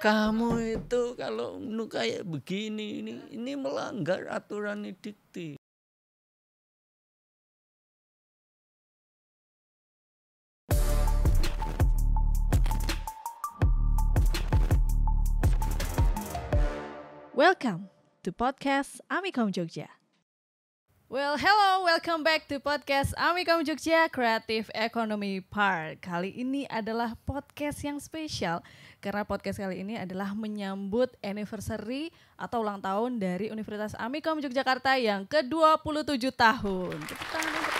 kamu itu kalau kayak begini ini ini melanggar aturan dikti. Welcome to podcast Amikom Jogja. Well, hello, welcome back to podcast Amikom Jogja Creative Economy Park. Kali ini adalah podcast yang spesial karena podcast kali ini adalah menyambut anniversary atau ulang tahun dari Universitas Amikom Yogyakarta yang ke-27 tahun. Tepuk tangan untuk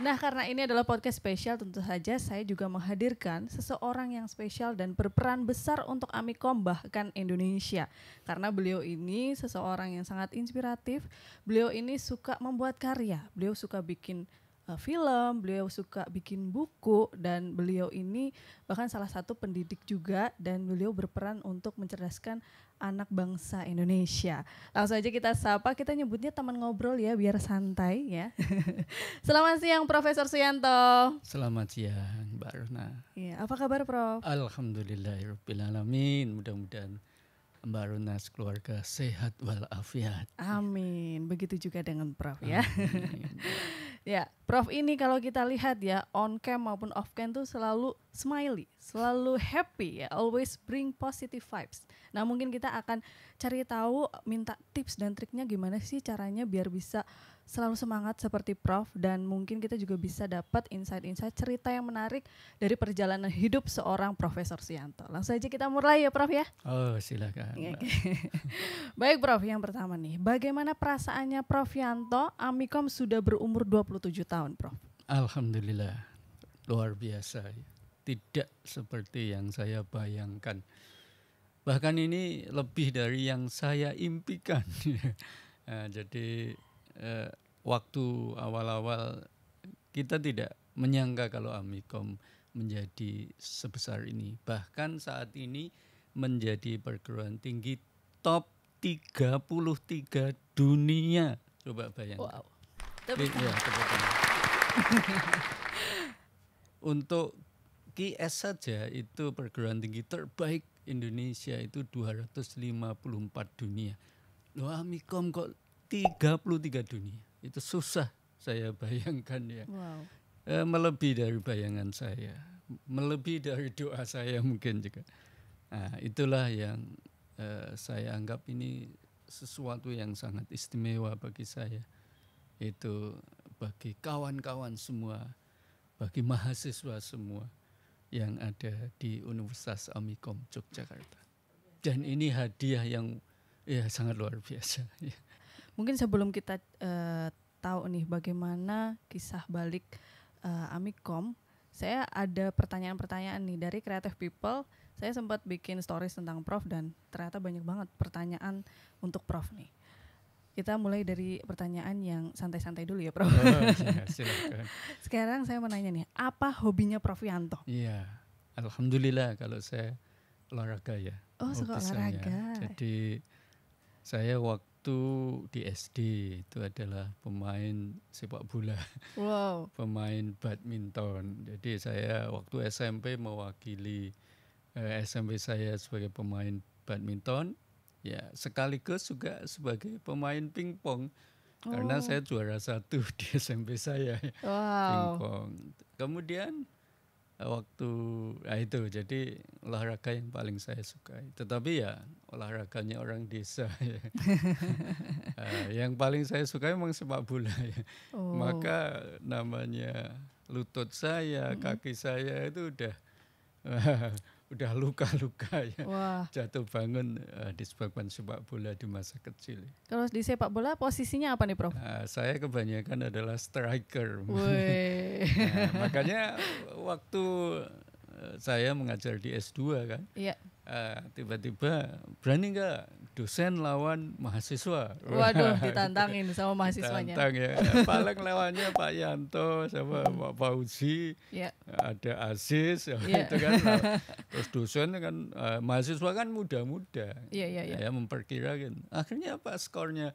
Nah, karena ini adalah podcast spesial, tentu saja saya juga menghadirkan seseorang yang spesial dan berperan besar untuk Amikom bahkan Indonesia. Karena beliau ini seseorang yang sangat inspiratif, beliau ini suka membuat karya, beliau suka bikin uh, film, beliau suka bikin buku dan beliau ini bahkan salah satu pendidik juga dan beliau berperan untuk mencerdaskan anak bangsa Indonesia. Langsung aja kita sapa, kita nyebutnya teman ngobrol ya biar santai ya. Selamat siang Profesor Suyanto. Selamat siang Mbak Rona. Ya, apa kabar Prof? Alamin Mudah-mudahan Mbak Rona keluarga sehat walafiat. Amin. Begitu juga dengan Prof ya. Amin. ya. Ya, Prof ini kalau kita lihat ya on cam maupun off cam tuh selalu smiley, selalu happy ya, always bring positive vibes. Nah, mungkin kita akan cari tahu minta tips dan triknya gimana sih caranya biar bisa selalu semangat seperti Prof dan mungkin kita juga bisa dapat insight-insight cerita yang menarik dari perjalanan hidup seorang Profesor Sianto. Langsung aja kita mulai ya Prof ya. Oh silakan. Baik Prof, yang pertama nih, bagaimana perasaannya Prof Yanto Amikom sudah berumur 27 tahun Prof? Alhamdulillah, luar biasa. Tidak seperti yang saya bayangkan. Bahkan ini lebih dari yang saya impikan. nah, jadi eh, waktu awal-awal kita tidak menyangka kalau Amikom menjadi sebesar ini. Bahkan saat ini menjadi perguruan tinggi top 33 dunia. Coba bayangkan. Wow. Tapi, ya, Untuk KIS saja itu perguruan tinggi terbaik Indonesia itu 254 dunia. Loh Amikom kok 33 dunia. Itu susah saya bayangkan ya. Wow. E, melebihi dari bayangan saya. Melebihi dari doa saya mungkin juga. Nah, itulah yang e, saya anggap ini sesuatu yang sangat istimewa bagi saya. Itu bagi kawan-kawan semua, bagi mahasiswa semua yang ada di Universitas Amikom Yogyakarta. Dan ini hadiah yang ya sangat luar biasa. Ya. Mungkin sebelum kita uh, tahu nih bagaimana kisah balik uh, Amikom, saya ada pertanyaan-pertanyaan nih dari Creative People. Saya sempat bikin stories tentang Prof dan ternyata banyak banget pertanyaan untuk Prof nih. Kita mulai dari pertanyaan yang santai-santai dulu ya, Prof. Oh, iya, silakan. Sekarang saya mau nanya nih, apa hobinya Prof Yanto? Iya, alhamdulillah kalau saya olahraga ya. Oh, suka olahraga. Jadi saya waktu waktu di SD itu adalah pemain sepak bola, wow. pemain badminton. Jadi saya waktu SMP mewakili eh, SMP saya sebagai pemain badminton, ya sekaligus juga sebagai pemain pingpong. Oh. Karena saya juara satu di SMP saya wow. pingpong. Kemudian waktu ya itu jadi olahraga yang paling saya sukai tetapi ya olahraganya orang desa ya. uh, yang paling saya sukai memang sepak bola ya oh. maka namanya lutut saya -hmm. kaki saya itu udah udah luka-luka ya Wah. jatuh bangun uh, eh, disebabkan sepak bola di masa kecil. Kalau di sepak bola posisinya apa nih Prof? Uh, saya kebanyakan adalah striker. nah, makanya waktu eh, saya mengajar di S2 kan, yeah. Iya. uh, tiba-tiba berani nggak dosen lawan mahasiswa. Waduh, ditantangin sama mahasiswanya. Tantang ya. ya Paling lawannya Pak Yanto sama hmm. Pak Fauzi, ya. ada Aziz, ya. ya. itu kan. Nah, terus dosen kan, uh, mahasiswa kan muda-muda. Iya, -muda. iya, iya. Ya, memperkirakan. Akhirnya apa skornya?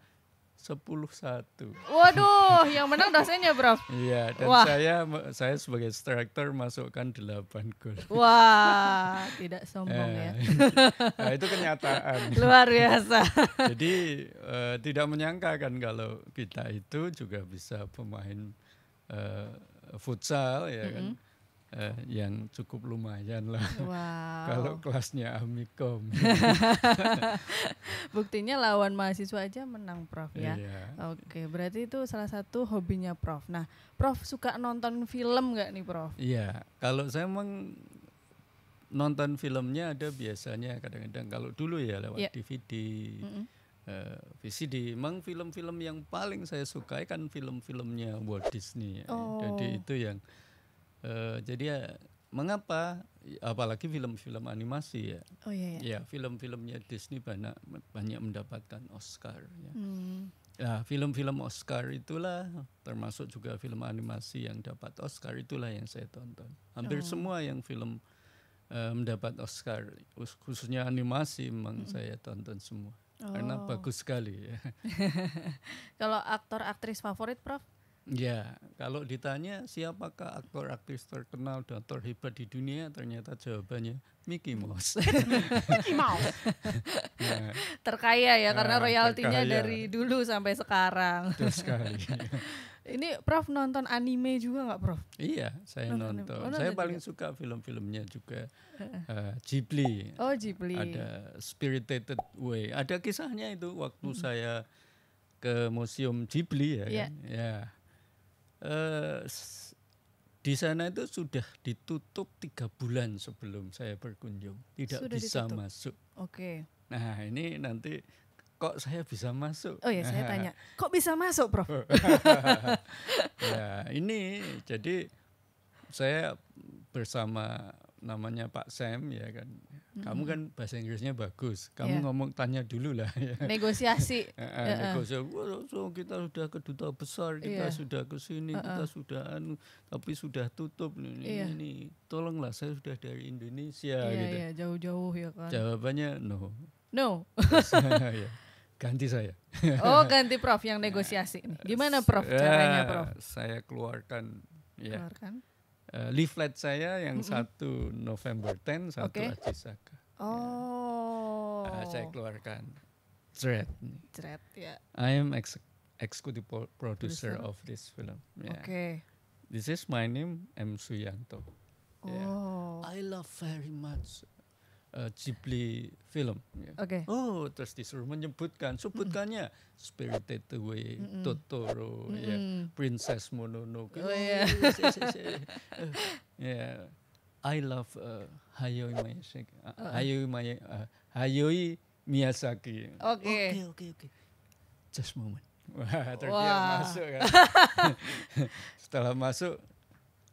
sepuluh satu. Waduh, yang menang dosennya bro? Iya, dan Wah. saya saya sebagai striker masukkan delapan gol. Wah, tidak sombong eh, ya. nah, itu kenyataan. Luar biasa. Jadi eh, tidak menyangka kan kalau kita itu juga bisa pemain eh, futsal ya mm -hmm. kan eh, yang cukup lumayan lah. Wow. Kalau kelasnya Amikom. Buktinya lawan mahasiswa aja menang Prof ya. Iya. Oke, berarti itu salah satu hobinya Prof. Nah, Prof suka nonton film nggak nih Prof? Iya, kalau saya emang nonton filmnya ada biasanya kadang-kadang kalau dulu ya lewat yeah. DVD. Mm -mm. Uh, eh, VCD. Emang film-film yang paling saya sukai kan film-filmnya Walt Disney. Ya. Oh. Jadi itu yang Eh, jadi ya, mengapa apalagi film-film animasi ya. Oh iya. iya. ya film-filmnya Disney banyak banyak mendapatkan Oscar ya. Hmm. Nah, film-film Oscar itulah termasuk juga film animasi yang dapat Oscar itulah yang saya tonton. Hampir oh. semua yang film uh, mendapat Oscar khususnya animasi memang hmm. saya tonton semua. Oh. Karena bagus sekali ya. Kalau aktor aktris favorit Prof? Ya, kalau ditanya siapakah aktor aktris terkenal dan terhebat di dunia, ternyata jawabannya Mickey Mouse. Mickey Mouse. nah, terkaya ya, ya, karena royaltinya dari dulu sampai sekarang. Terus sekali. Ini Prof nonton anime juga nggak Prof? Iya, saya nonton. nonton. Oh, saya paling juga. suka film-filmnya juga uh, Ghibli. Oh Ghibli. Ada Spirited Way. Ada kisahnya itu waktu hmm. saya ke Museum Ghibli ya. Yeah. Kan? Iya. Ya Eh, di sana itu sudah ditutup tiga bulan sebelum saya berkunjung, tidak sudah bisa ditutup. masuk. Oke. Okay. Nah ini nanti kok saya bisa masuk? Oh ya saya tanya, kok bisa masuk, Prof? ya ini jadi saya bersama namanya Pak Sam ya kan. Kamu kan bahasa Inggrisnya bagus. Kamu yeah. ngomong tanya dulu lah ya. Negosiasi. negosiasi. kita sudah ke duta besar, kita yeah. sudah ke sini, uh -uh. kita sudah anu, tapi sudah tutup nih ini, yeah. ini. Tolonglah saya sudah dari Indonesia yeah, gitu. yeah, jauh-jauh ya kan. Jawabannya no. No. Iya. ganti saya. oh, ganti Prof yang negosiasi Gimana Prof ya, caranya Prof? Saya keluarkan ya. Keluarkan uh, leaflet saya yang mm -hmm. satu November 10, satu okay. Acisaka. Ya. Oh. Ya. Uh, saya keluarkan. thread Thread ya. Yeah. I am ex executive producer, producer of this film. Yeah. Oke. Okay. This is my name M Suyanto. Yeah. Oh. I love very much uh, Ghibli film. Ya. Oke. Okay. Oh, terus disuruh menyebutkan, sebutkannya mm-hmm. Spirited Away, mm-hmm. Totoro, mm-hmm. ya, Princess Mononoke. Oh, oh ya. yeah. Ya. I love uh, Hayao Miyazaki. Uh, uh-uh. Hayao Miyazaki. Uh, Hayao Miyazaki. Oke. Okay. Oke, okay, oke, okay, oke. Okay. Just moment. Wah, terdiam wow. masuk kan. Setelah masuk,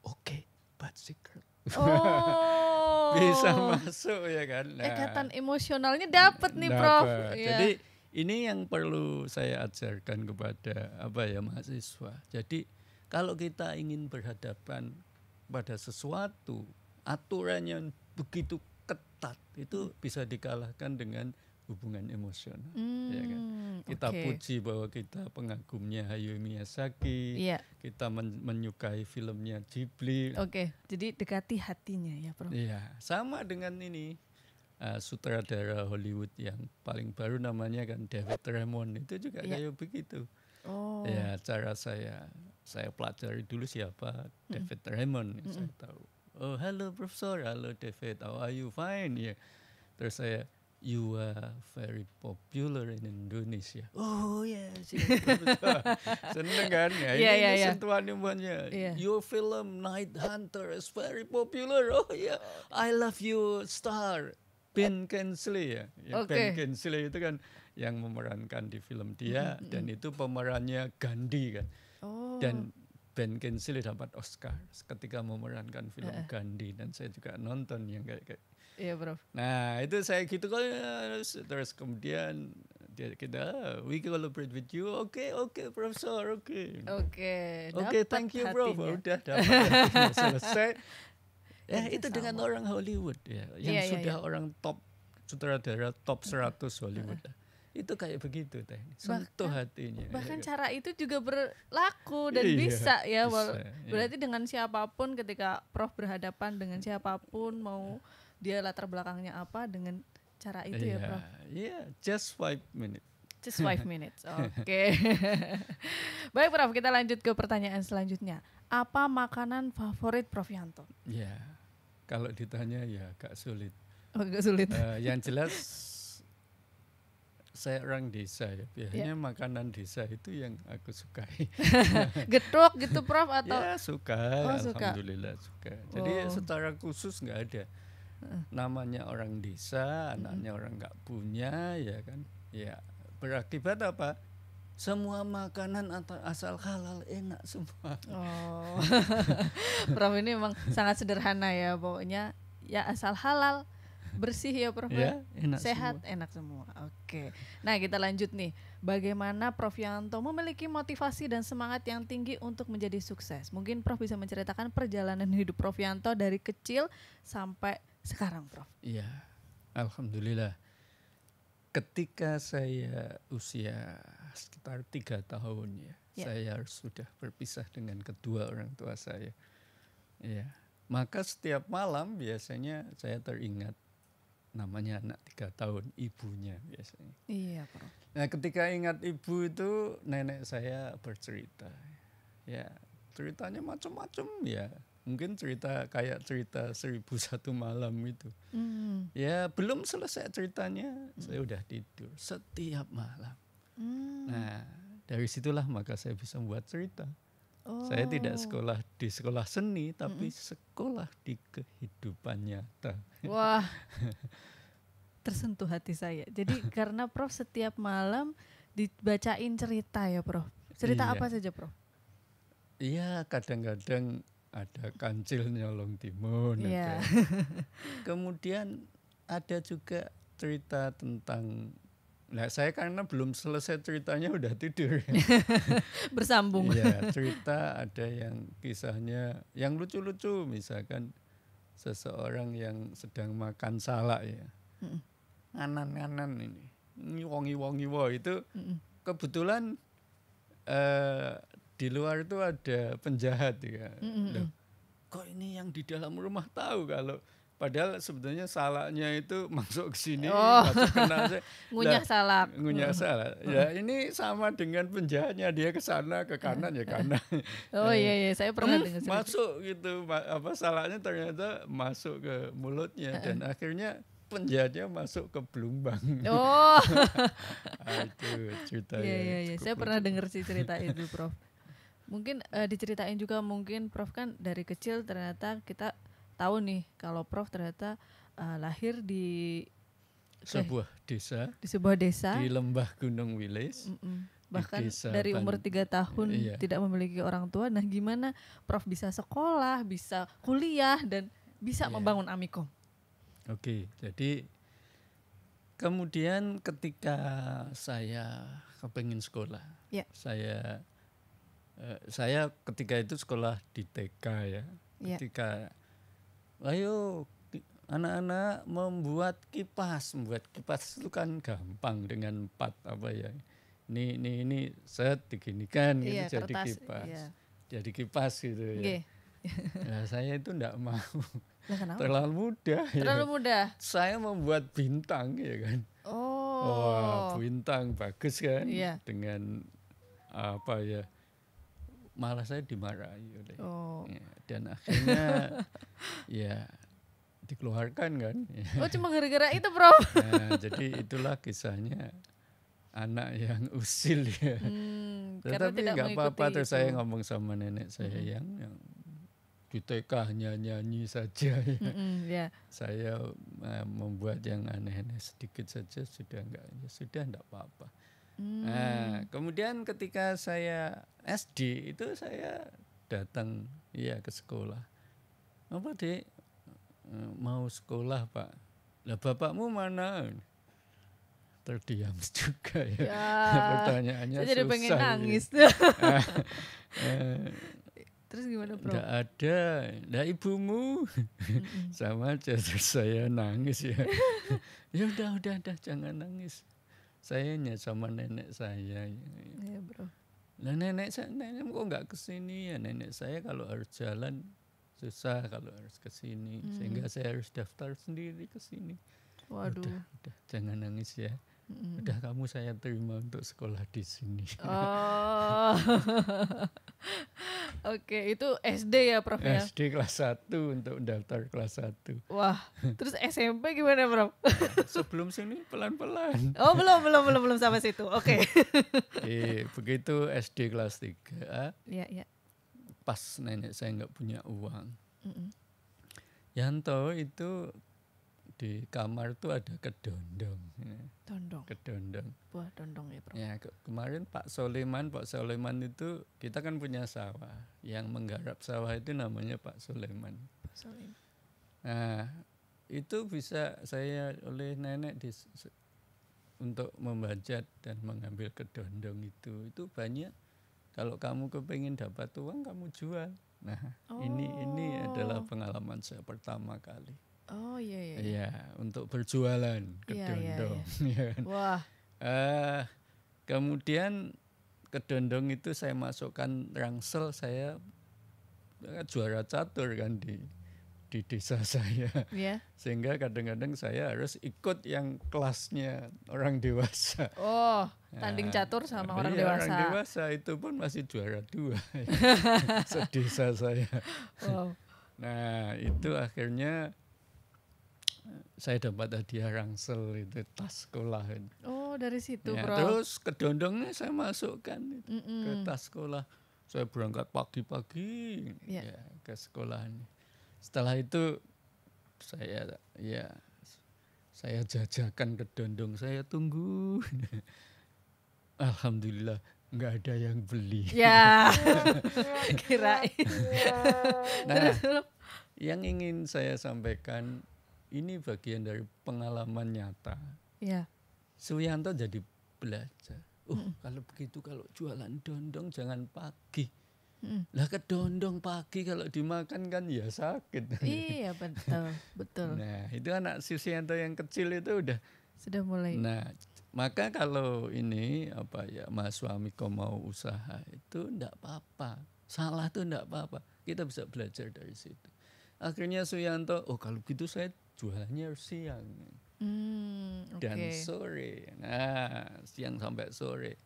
oke, okay, but secret. Oh. Bisa oh. masuk ya kan. Nah, Ikatan emosionalnya dapat nih, dapet. Prof. Ya. Jadi ini yang perlu saya ajarkan kepada apa ya mahasiswa. Jadi kalau kita ingin berhadapan pada sesuatu aturan yang begitu ketat itu bisa dikalahkan dengan hubungan emosional. Mm, ya kan? Kita okay. puji bahwa kita pengagumnya Hayao Miyazaki, yeah. kita men menyukai filmnya Ghibli. Oke, okay. jadi dekati hatinya ya, Prof. Iya, sama dengan ini uh, sutradara Hollywood yang paling baru namanya kan David Tremon itu juga yeah. kayak begitu. Oh. Ya, cara saya saya pelajari dulu siapa mm. David Tremon mm -hmm. saya tahu. Oh, halo Profesor, halo David, how are you? Fine, ya. Yeah. Terus saya you are very popular in Indonesia. Oh ya, seneng kan? Ya, yeah, ini, yeah, iya, ini yeah. sentuhan umumnya. Yeah. Your film Night Hunter is very popular. Oh yeah, I love you star. Ben Kingsley ya. ya okay. Ben Kingsley itu kan yang memerankan di film dia mm -hmm. dan itu pemerannya Gandhi kan. Oh. Dan Ben Kingsley dapat Oscar ketika memerankan film uh. Gandhi dan saya juga nonton yang kayak, kayak Iya bro. Nah itu saya gitu kan terus, kemudian dia kita we collaborate with you. Oke okay, oke okay, profesor oke. Okay. Oke. Okay, oke okay, thank you bro. Hatinya. Udah dapat selesai. Ya eh, itu sama. dengan orang Hollywood ya yang yeah, iya, sudah yeah, yeah. orang top sutradara top 100 Hollywood. Uh -huh ya. itu kayak begitu teh sentuh hatinya ya, bahkan ya, cara itu juga berlaku dan iya, bisa ya bisa, iya. berarti iya. dengan siapapun ketika prof berhadapan dengan siapapun mau iya dia latar belakangnya apa dengan cara itu yeah, ya, iya, Prof. Iya, yeah, just five minutes. Just five minutes, oke. Okay. Baik Prof, kita lanjut ke pertanyaan selanjutnya. Apa makanan favorit Prof Yanto? Ya, yeah. kalau ditanya ya agak sulit. Oh, agak sulit. Uh, yang jelas saya orang desa ya, biasanya yeah. makanan desa itu yang aku sukai. Getrok gitu Prof atau? Ya suka, oh, Alhamdulillah suka. Jadi oh. secara khusus nggak ada namanya orang desa, anaknya orang nggak punya, ya kan? Ya berakibat apa? Semua makanan atau asal halal enak semua. Oh, Prof ini memang sangat sederhana ya, pokoknya ya asal halal bersih ya Prof ya? ya, enak sehat semua. enak semua oke nah kita lanjut nih bagaimana Prof Yanto memiliki motivasi dan semangat yang tinggi untuk menjadi sukses mungkin Prof bisa menceritakan perjalanan hidup Prof Yanto dari kecil sampai sekarang Prof? Iya, Alhamdulillah. Ketika saya usia sekitar tiga tahun ya, ya. saya sudah berpisah dengan kedua orang tua saya. Ya, maka setiap malam biasanya saya teringat namanya anak tiga tahun ibunya biasanya. Iya, Prof. Nah, ketika ingat ibu itu nenek saya bercerita. Ya, ceritanya macam-macam ya mungkin cerita kayak cerita seribu satu malam itu mm. ya belum selesai ceritanya mm. saya hmm. udah tidur setiap malam mm. nah dari situlah maka saya bisa membuat cerita oh. saya tidak oh. sekolah di sekolah seni tapi mm sekolah di kehidupan nyata wah tersentuh hati saya jadi karena prof setiap malam dibacain cerita ya prof cerita iya. apa saja prof Iya, kadang-kadang ada kancil nyolong timun. Yeah. Ada. Kemudian ada juga cerita tentang Nah, saya karena belum selesai ceritanya udah tidur. Bersambung. Iya, cerita ada yang kisahnya yang lucu-lucu misalkan seseorang yang sedang makan salak ya. Nganan-nganan ini. Wongi wongi wo itu kebetulan eh di luar itu ada penjahat ya. Mm -hmm. Loh, kok ini yang di dalam rumah tahu kalau Padahal sebetulnya salahnya itu masuk ke sini, oh. masuk kena ngunyah nah, salak. Ngunyah salak. Ya ini sama dengan penjahatnya dia ke sana ke kanan ya kanan. Oh iya iya, saya eh, pernah hmm, dengar. Eh, masuk gitu apa salahnya ternyata masuk ke mulutnya dan akhirnya penjahatnya masuk ke Blumbang. Oh. Ah, itu iya, cerita. Iya iya iya, saya pernah dengar sih cerita itu, Prof. Mungkin uh, diceritain juga mungkin Prof kan dari kecil ternyata kita tahu nih kalau Prof ternyata uh, lahir di sebuah eh, desa di sebuah desa di lembah Gunung Wilis. Mm -mm. Bahkan dari umur tiga tahun iya. tidak memiliki orang tua. Nah, gimana Prof bisa sekolah, bisa kuliah dan bisa yeah. membangun Amikom? Oke, jadi kemudian ketika saya kepengen sekolah, yeah. saya Eh, saya ketika itu sekolah di TK ya. ya. Ketika ayo anak-anak membuat kipas, membuat kipas itu kan gampang dengan empat apa ya. Ini ini ini set diginikan gitu, ya, ini jadi kertas, kipas. Ya. Jadi kipas gitu ya. Okay. nah, saya itu enggak mau. Nah, Terlalu mudah. Ya. Terlalu ya. mudah. Saya membuat bintang ya kan. Oh. Wah, bintang bagus kan iya. dengan apa ya? malah saya dimarahi oleh oh. ya, dan akhirnya ya dikeluarkan kan oh cuma gara-gara itu bro nah, ya, jadi itulah kisahnya anak yang usil ya hmm, tetapi nggak apa-apa terus saya ngomong sama nenek saya hmm. yang, yang di TK hanya nyanyi saja ya. mm -mm, yeah. saya uh, membuat yang aneh-aneh sedikit saja sudah enggak ya sudah enggak apa-apa Hmm. Nah, kemudian ketika saya SD itu saya datang ya ke sekolah. Apa dek eh, mau sekolah pak? Lah bapakmu mana? Terdiam juga ya. ya Pertanyaannya saya jadi susah. pengen nangis. Ya. Terus gimana bro? Tidak ada, tidak ibumu. Sama aja saya nangis ya. ya udah, udah, udah, jangan nangis. Saya hanya sama nenek saya. Iya bro. Nah nenek saya, nenek kok nggak kesini ya nenek saya kalau harus jalan susah kalau harus kesini hmm. sehingga saya harus daftar sendiri kesini. Waduh. Udah, udah jangan nangis ya hmm. udah kamu saya terima untuk sekolah di sini. Oh. Oke, itu SD ya, Prof ya? SD kelas 1 untuk daftar kelas 1. Wah, terus SMP gimana, Prof? Sebelum sini pelan-pelan. Oh, belum, belum, belum, belum sampai situ. Oke. Okay. Iya, eh, begitu SD kelas 3. Iya, iya. Pas nenek saya nggak punya uang. Mm -mm. Yanto itu di kamar itu ada kedondong. Dondong. Kedondong. Buah dondong ya, Prof. Ya, ke kemarin Pak Soleman, Pak Soleman itu kita kan punya sawah. Yang menggarap sawah itu namanya Pak Soleman. Pak Soleman. Nah, itu bisa saya oleh nenek di untuk membajak dan mengambil kedondong itu. Itu banyak. Kalau kamu kepengen dapat uang, kamu jual. Nah, oh. ini ini adalah oh. pengalaman saya pertama kali. Oh iya, iya iya. Iya, untuk berjualan ke iya, Dondong. Iya, iya. iya kan? Wah. Uh, kemudian ke Dondong itu saya masukkan Rangsel saya eh, juara catur kan di di desa saya. Yeah. Sehingga kadang-kadang saya harus ikut yang kelasnya orang dewasa. Oh, ya. tanding catur sama iya, orang dewasa. Orang dewasa itu pun masih juara dua. ya. Sedesa saya. Wow. Nah, itu akhirnya saya dapat hadiah rangsel itu tas sekolah. Oh dari situ ya, Terus kedondongnya saya masukkan itu, mm -mm. ke tas sekolah. Saya berangkat pagi-pagi yeah. ya, ke sekolah Setelah itu saya ya saya jajakan kedondong saya tunggu. Alhamdulillah nggak ada yang beli. Ya kirain. nah, yang ingin saya sampaikan ini bagian dari pengalaman nyata. Ya. Suyanto jadi belajar. Oh, mm. kalau begitu kalau jualan dondong jangan pagi. Mm. Lah ke dondong pagi kalau dimakan kan ya sakit. Iya, betul, betul. nah, itu anak Suyanto yang kecil itu udah sudah mulai. Nah, maka kalau ini apa ya mas suami kau mau usaha itu enggak apa-apa salah tuh enggak apa-apa kita bisa belajar dari situ akhirnya Suyanto oh kalau gitu saya jualannya siang hmm, okay. dan sore. Nah, siang sampai sore.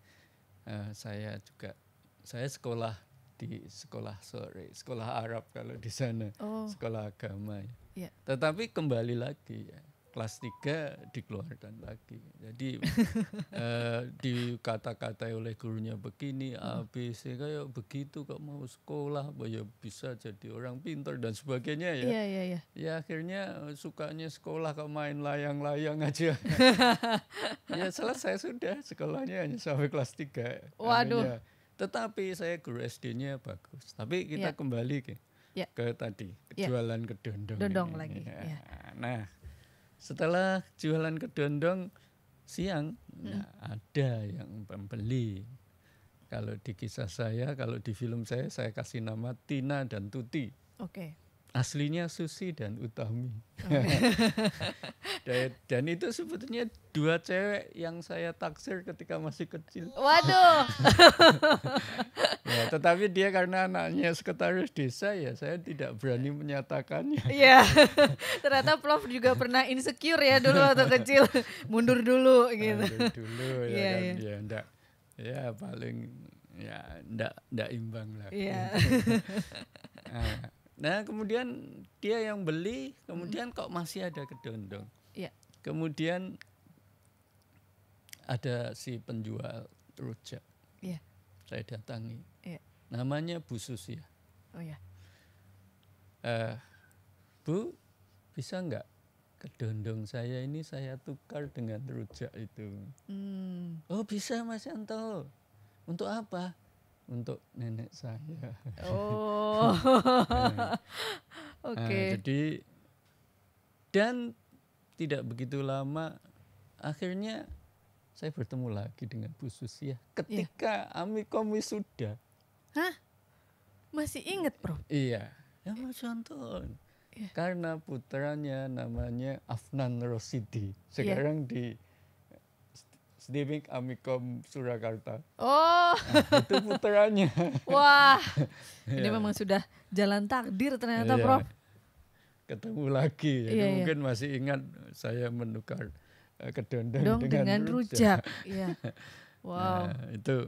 Uh, saya juga saya sekolah di sekolah sore, sekolah Arab kalau di sana, oh. sekolah agama. Ya. Yeah. Tetapi kembali lagi ya kelas 3 dikeluarkan lagi. Jadi eh, dikata-katai oleh gurunya begini, A, hmm. B, kayak begitu kok mau sekolah, ya bisa jadi orang pintar dan sebagainya ya. Iya, iya, iya. Ya akhirnya eh, sukanya sekolah kok main layang-layang aja. ya selesai sudah, sekolahnya hanya sampai kelas 3. Waduh. Akhirnya. Tetapi saya guru SD-nya bagus. Tapi kita ya. kembali ke, ya. ke tadi, iya. jualan ya. ke dondong. Dondong ini. lagi. Ya. Iya. Nah setelah jualan ke Dondong siang hmm. nah ada yang pembeli kalau di kisah saya kalau di film saya saya kasih nama Tina dan Tuti oke okay aslinya Susi dan Utami. dan, dan itu sebetulnya dua cewek yang saya taksir ketika masih kecil. Waduh. ya, tetapi dia karena anaknya sekretaris desa ya saya tidak berani menyatakannya. Iya. Ternyata Prof juga pernah insecure ya dulu waktu kecil. Mundur dulu gitu. Mundur dulu ya, iya, kan. Iya. ya, kan? ya. ya enggak. Ya paling ya enggak enggak imbang lah. Iya. nah, Nah, kemudian dia yang beli, kemudian hmm. kok masih ada kedondong. Ya. Kemudian ada si penjual rujak. Ya. Saya datangi. Ya. Namanya Bu ya Oh ya. Uh, Bu, bisa nggak kedondong saya ini saya tukar dengan rujak itu? Hmm. Oh bisa Mas Yanto. Untuk apa? untuk nenek saya. Oh. Oke. Okay. Uh, jadi dan tidak begitu lama akhirnya saya bertemu lagi dengan Bu Susi ya ketika yeah. Amikom sudah. Hah? Masih ingat, Prof? Iya. Ya Mas Anton. Yeah. Karena putranya namanya Afnan Rosidi. Iya. Sekarang yeah. di Sedivik Amikom Surakarta. Oh. Nah, itu puterannya. Wah. Ini yeah. memang sudah jalan takdir ternyata, yeah. Prof. Ketemu lagi. Jadi yeah, iya. mungkin yeah. masih ingat saya menukar uh, kedondong dengan, dengan rujak. rujak. Iya. yeah. Wow. Nah, itu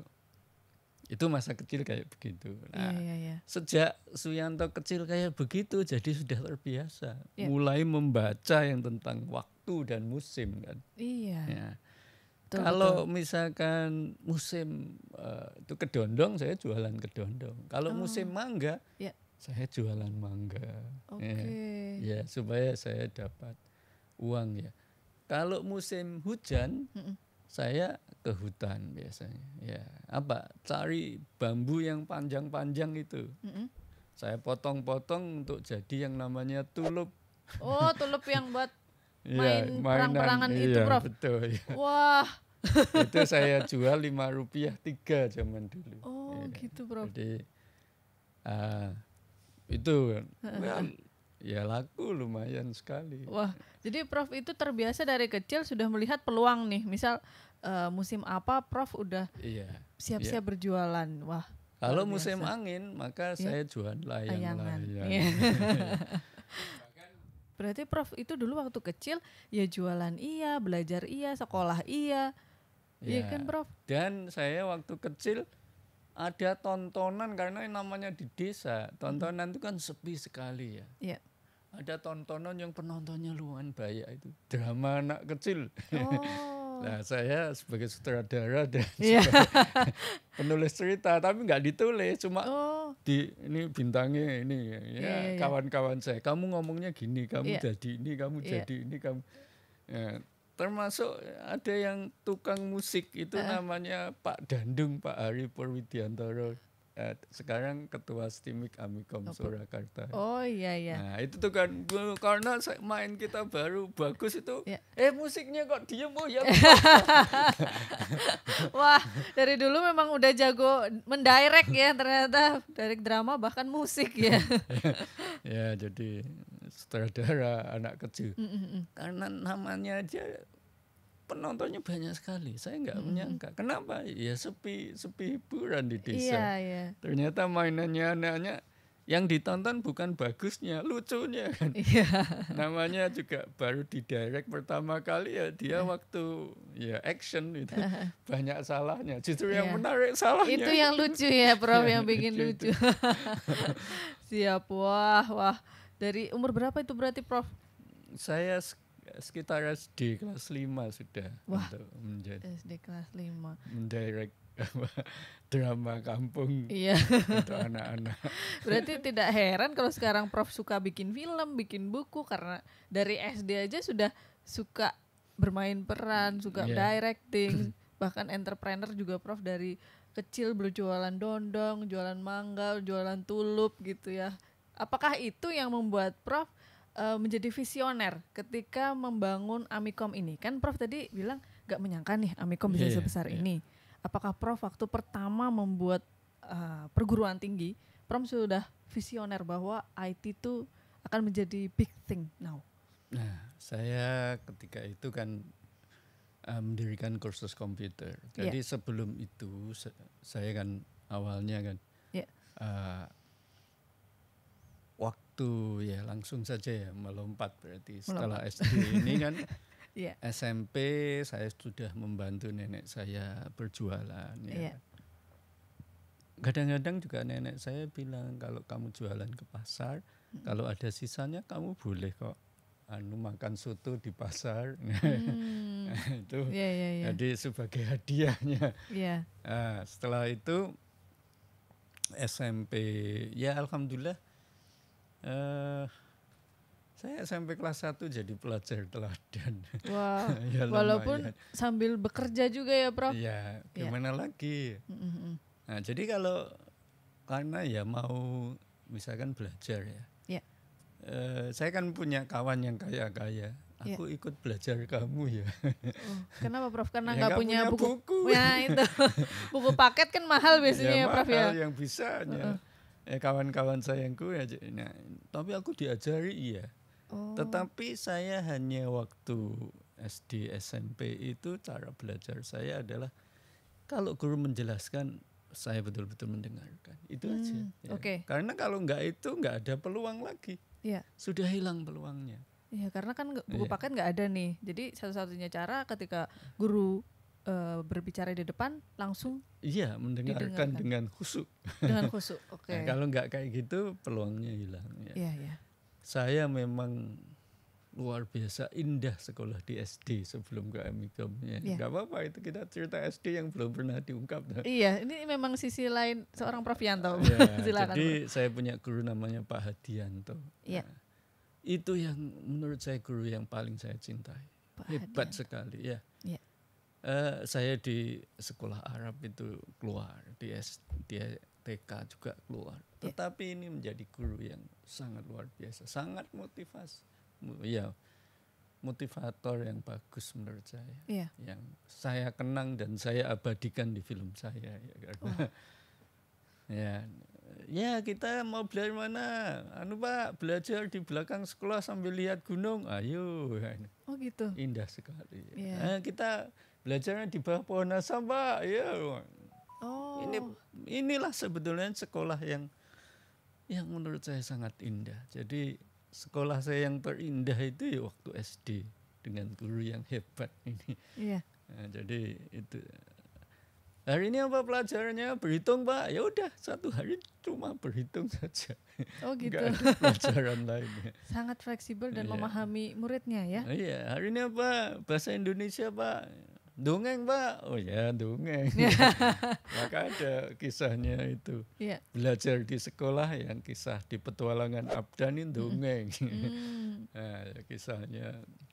itu masa kecil kayak begitu. Nah, yeah, yeah, yeah. sejak Suyanto kecil kayak begitu, jadi sudah terbiasa. Yeah. Mulai membaca yang tentang waktu dan musim kan. Iya. Yeah. Betul, Kalau betul. misalkan musim uh, itu kedondong, saya jualan kedondong. Kalau oh. musim mangga, yeah. saya jualan mangga. Okay. Ya, ya supaya saya dapat uang ya. Kalau musim hujan, mm -mm. saya ke hutan biasanya. Ya apa? Cari bambu yang panjang-panjang itu. Mm -mm. Saya potong-potong untuk jadi yang namanya tulup. Oh, tulup yang buat Iya, main perang-perangan iya, itu Prof. Betul. iya. Wah. itu saya jual lima rupiah tiga zaman dulu. Oh iya. gitu Prof. Jadi uh, itu kan. ya laku lumayan sekali. Wah, jadi Prof itu terbiasa dari kecil sudah melihat peluang nih. Misal uh, musim apa Prof udah iya. siap-siap iya. berjualan. Wah. Kalau musim angin maka iya. saya jual layang-layang. Berarti Prof itu dulu waktu kecil ya jualan iya, belajar iya, sekolah iya. Iya ya kan Prof? Dan saya waktu kecil ada tontonan karena namanya di desa, tontonan hmm. itu kan sepi sekali ya. Iya. Ada tontonan yang penontonnya luan banyak itu drama anak kecil. Oh. Nah, saya sebagai sutradara dan yeah. penulis cerita, tapi nggak ditulis, cuma oh. di ini bintangnya ini ya iya, iya, iya. kawan-kawan yeah. saya. Kamu ngomongnya gini, kamu yeah. jadi ini, kamu yeah. jadi ini, kamu. Ya, termasuk ada yang tukang musik itu uh. namanya Pak Dandung, Pak Ari Purwidiantoro uh, sekarang ketua Stimik Amikom oh, Surakarta. Oh iya iya. Nah, itu tuh kan karena main kita baru bagus itu. Yeah. Eh musiknya kok diem oh ya. Wah, dari dulu memang udah jago mendirect ya ternyata dari drama bahkan musik ya. ya, jadi sutradara anak kecil. Mm -mm. Karena namanya aja penontonnya banyak sekali. Saya nggak -hmm. menyangka. Kenapa? Ya sepi sepi hiburan di desa. Iya, iya. Ternyata mainannya anaknya yang ditonton bukan bagusnya, lucunya kan. Iya. Namanya juga baru di direct pertama kali ya dia yeah. waktu ya action itu uh banyak salahnya. Justru yeah. yang iya. menarik salahnya. Itu yang lucu ya, Prof iya, yang bikin lucu. lucu. Siap. Wah, wah. Dari umur berapa itu berarti, Prof? Saya sekitar SD kelas 5 sudah Wah, untuk menjadi SD kelas 5 mendirect drama kampung iya. untuk anak-anak. Berarti tidak heran kalau sekarang Prof suka bikin film, bikin buku karena dari SD aja sudah suka bermain peran, suka yeah. directing, bahkan entrepreneur juga Prof dari kecil berjualan dondong, jualan mangga, jualan tulup gitu ya. Apakah itu yang membuat Prof uh, menjadi visioner ketika membangun Amikom ini? Kan Prof tadi bilang gak menyangka nih Amikom bisa yeah, iya, sebesar yeah. ini. Apakah Prof waktu pertama membuat uh, perguruan tinggi, Prof sudah visioner bahwa IT itu akan menjadi big thing now? Nah, saya ketika itu kan uh, mendirikan kursus komputer. Jadi yeah. sebelum itu saya kan awalnya kan yeah. Iya. uh, waktu ya langsung saja ya melompat berarti setelah melompat. SD ini kan yeah. SMP saya sudah membantu nenek saya berjualan ya. Yeah. Kadang-kadang juga nenek saya bilang kalau kamu jualan ke pasar, hmm. kalau ada sisanya kamu boleh kok anu makan soto di pasar. Hmm. itu. Yeah, yeah, yeah. Jadi sebagai hadiahnya. Yeah. Nah, setelah itu SMP ya alhamdulillah uh, saya sampai kelas 1 jadi pelajar teladan. Wah, ya, walaupun sambil bekerja juga ya, Prof. Ya, gimana ya. lagi? Mm-hmm. Nah, jadi kalau karena ya mau misalkan belajar ya. Yeah. Iya. Uh, saya kan punya kawan yang kaya-kaya. Iya. Aku yeah. ikut belajar kamu ya. Oh, kenapa Prof? Karena ya, nggak ya, punya, punya buku. buku. Ya itu. buku paket kan mahal biasanya ya, ya mahal Prof ya. yang bisanya. Uh-uh ya kawan-kawan sayangku ya nah, tapi aku diajari iya oh. tetapi saya hanya waktu SD SMP itu cara belajar saya adalah kalau guru menjelaskan saya betul-betul mendengarkan itu hmm, aja ya. okay. karena kalau nggak itu nggak ada peluang lagi ya. sudah hilang peluangnya Iya karena kan buku iya. paket nggak ada nih jadi satu-satunya cara ketika guru Eh, berbicara di depan langsung iya mendengarkan didengarkan. dengan khusuk dengan khusuk nah, oke okay. nah, kalau nggak kayak gitu peluangnya hilang ya yeah, yeah. saya memang luar biasa indah sekolah di SD sebelum ke Amikom ya. Yeah. Gak apa-apa itu kita cerita SD yang belum pernah diungkap. Iya, ini memang sisi lain seorang Prof Yanto. Yeah, Silakan. Jadi bro. saya punya guru namanya Pak Hadianto. Iya. Yeah. Nah, itu yang menurut saya guru yang paling saya cintai. Hebat sekali ya uh, saya di sekolah Arab itu keluar di S, di TK juga keluar. Iya. Tetapi ini menjadi guru yang sangat luar biasa, sangat motivasi, ya motivator yang bagus menurut saya, yeah. yang saya kenang dan saya abadikan di film saya ya karena. Oh. Ya, ya kita mau belajar mana? Anu pak belajar di belakang sekolah sambil lihat gunung. Ayo. Oh gitu. Indah sekali. Yeah. Iya. Nah, kita belajarnya di bawah pohon nasabah ya oh. ini inilah sebetulnya sekolah yang yang menurut saya sangat indah jadi sekolah saya yang terindah itu ya waktu SD dengan guru yang hebat ini Iya. nah, jadi itu hari ini apa pelajarannya berhitung pak ya udah satu hari cuma berhitung saja oh gitu Gak ada pelajaran lainnya sangat fleksibel dan iya. memahami muridnya ya iya hari ini apa bahasa Indonesia pak dongeng pak oh ya dongeng ya. maka ada kisahnya itu yeah. belajar di sekolah yang kisah di petualangan Abdanin hmm. dongeng dongeng mm. nah, ya, kisahnya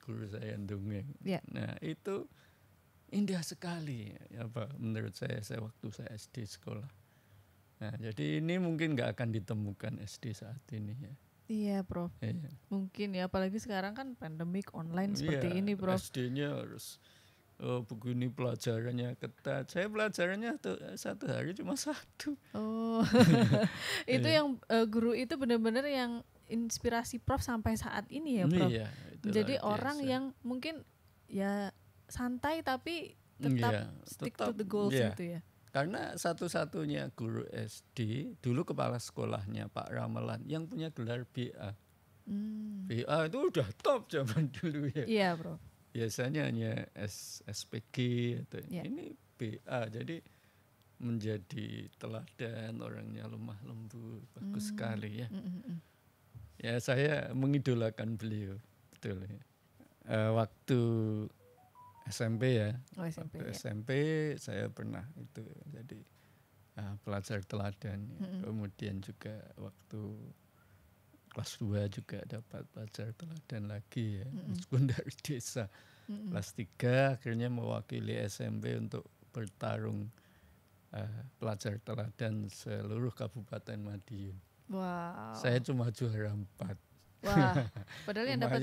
guru saya yang dongeng yeah. nah itu indah sekali ya pak menurut saya saya waktu saya SD sekolah nah jadi ini mungkin nggak akan ditemukan SD saat ini ya Iya, Prof. Iya. Mungkin ya, apalagi sekarang kan pandemik online seperti iya, ini, Prof. SD-nya harus oh begini pelajarannya ketat. Saya pelajarannya tuh satu hari cuma satu. Oh. itu iya. yang uh, guru itu benar-benar yang inspirasi Prof sampai saat ini ya, Prof. Iya, Jadi orang yang mungkin ya santai tapi tetap iya, stick tetap, to the goals iya. itu ya. Karena satu-satunya guru SD dulu kepala sekolahnya Pak Ramelan yang punya gelar BA. Hmm. BA itu udah top zaman dulu ya. Iya, Prof biasanya hanya S, SPG atau yeah. ini BA jadi menjadi teladan orangnya lemah lembut bagus mm. sekali ya mm -mm. ya saya mengidolakan beliau betul ya e, waktu SMP ya oh, SMP, waktu ya. SMP saya pernah itu jadi uh, pelajar teladan ya. Hmm, hmm. kemudian juga waktu kelas 2 juga dapat pelajar teladan lagi ya, mm-hmm. meskipun dari desa. Mm-hmm. Kelas 3 akhirnya mewakili SMP untuk bertarung uh, pelajar teladan seluruh Kabupaten Madiun. Wow. Saya cuma juara 4 Wah, padahal yang dapat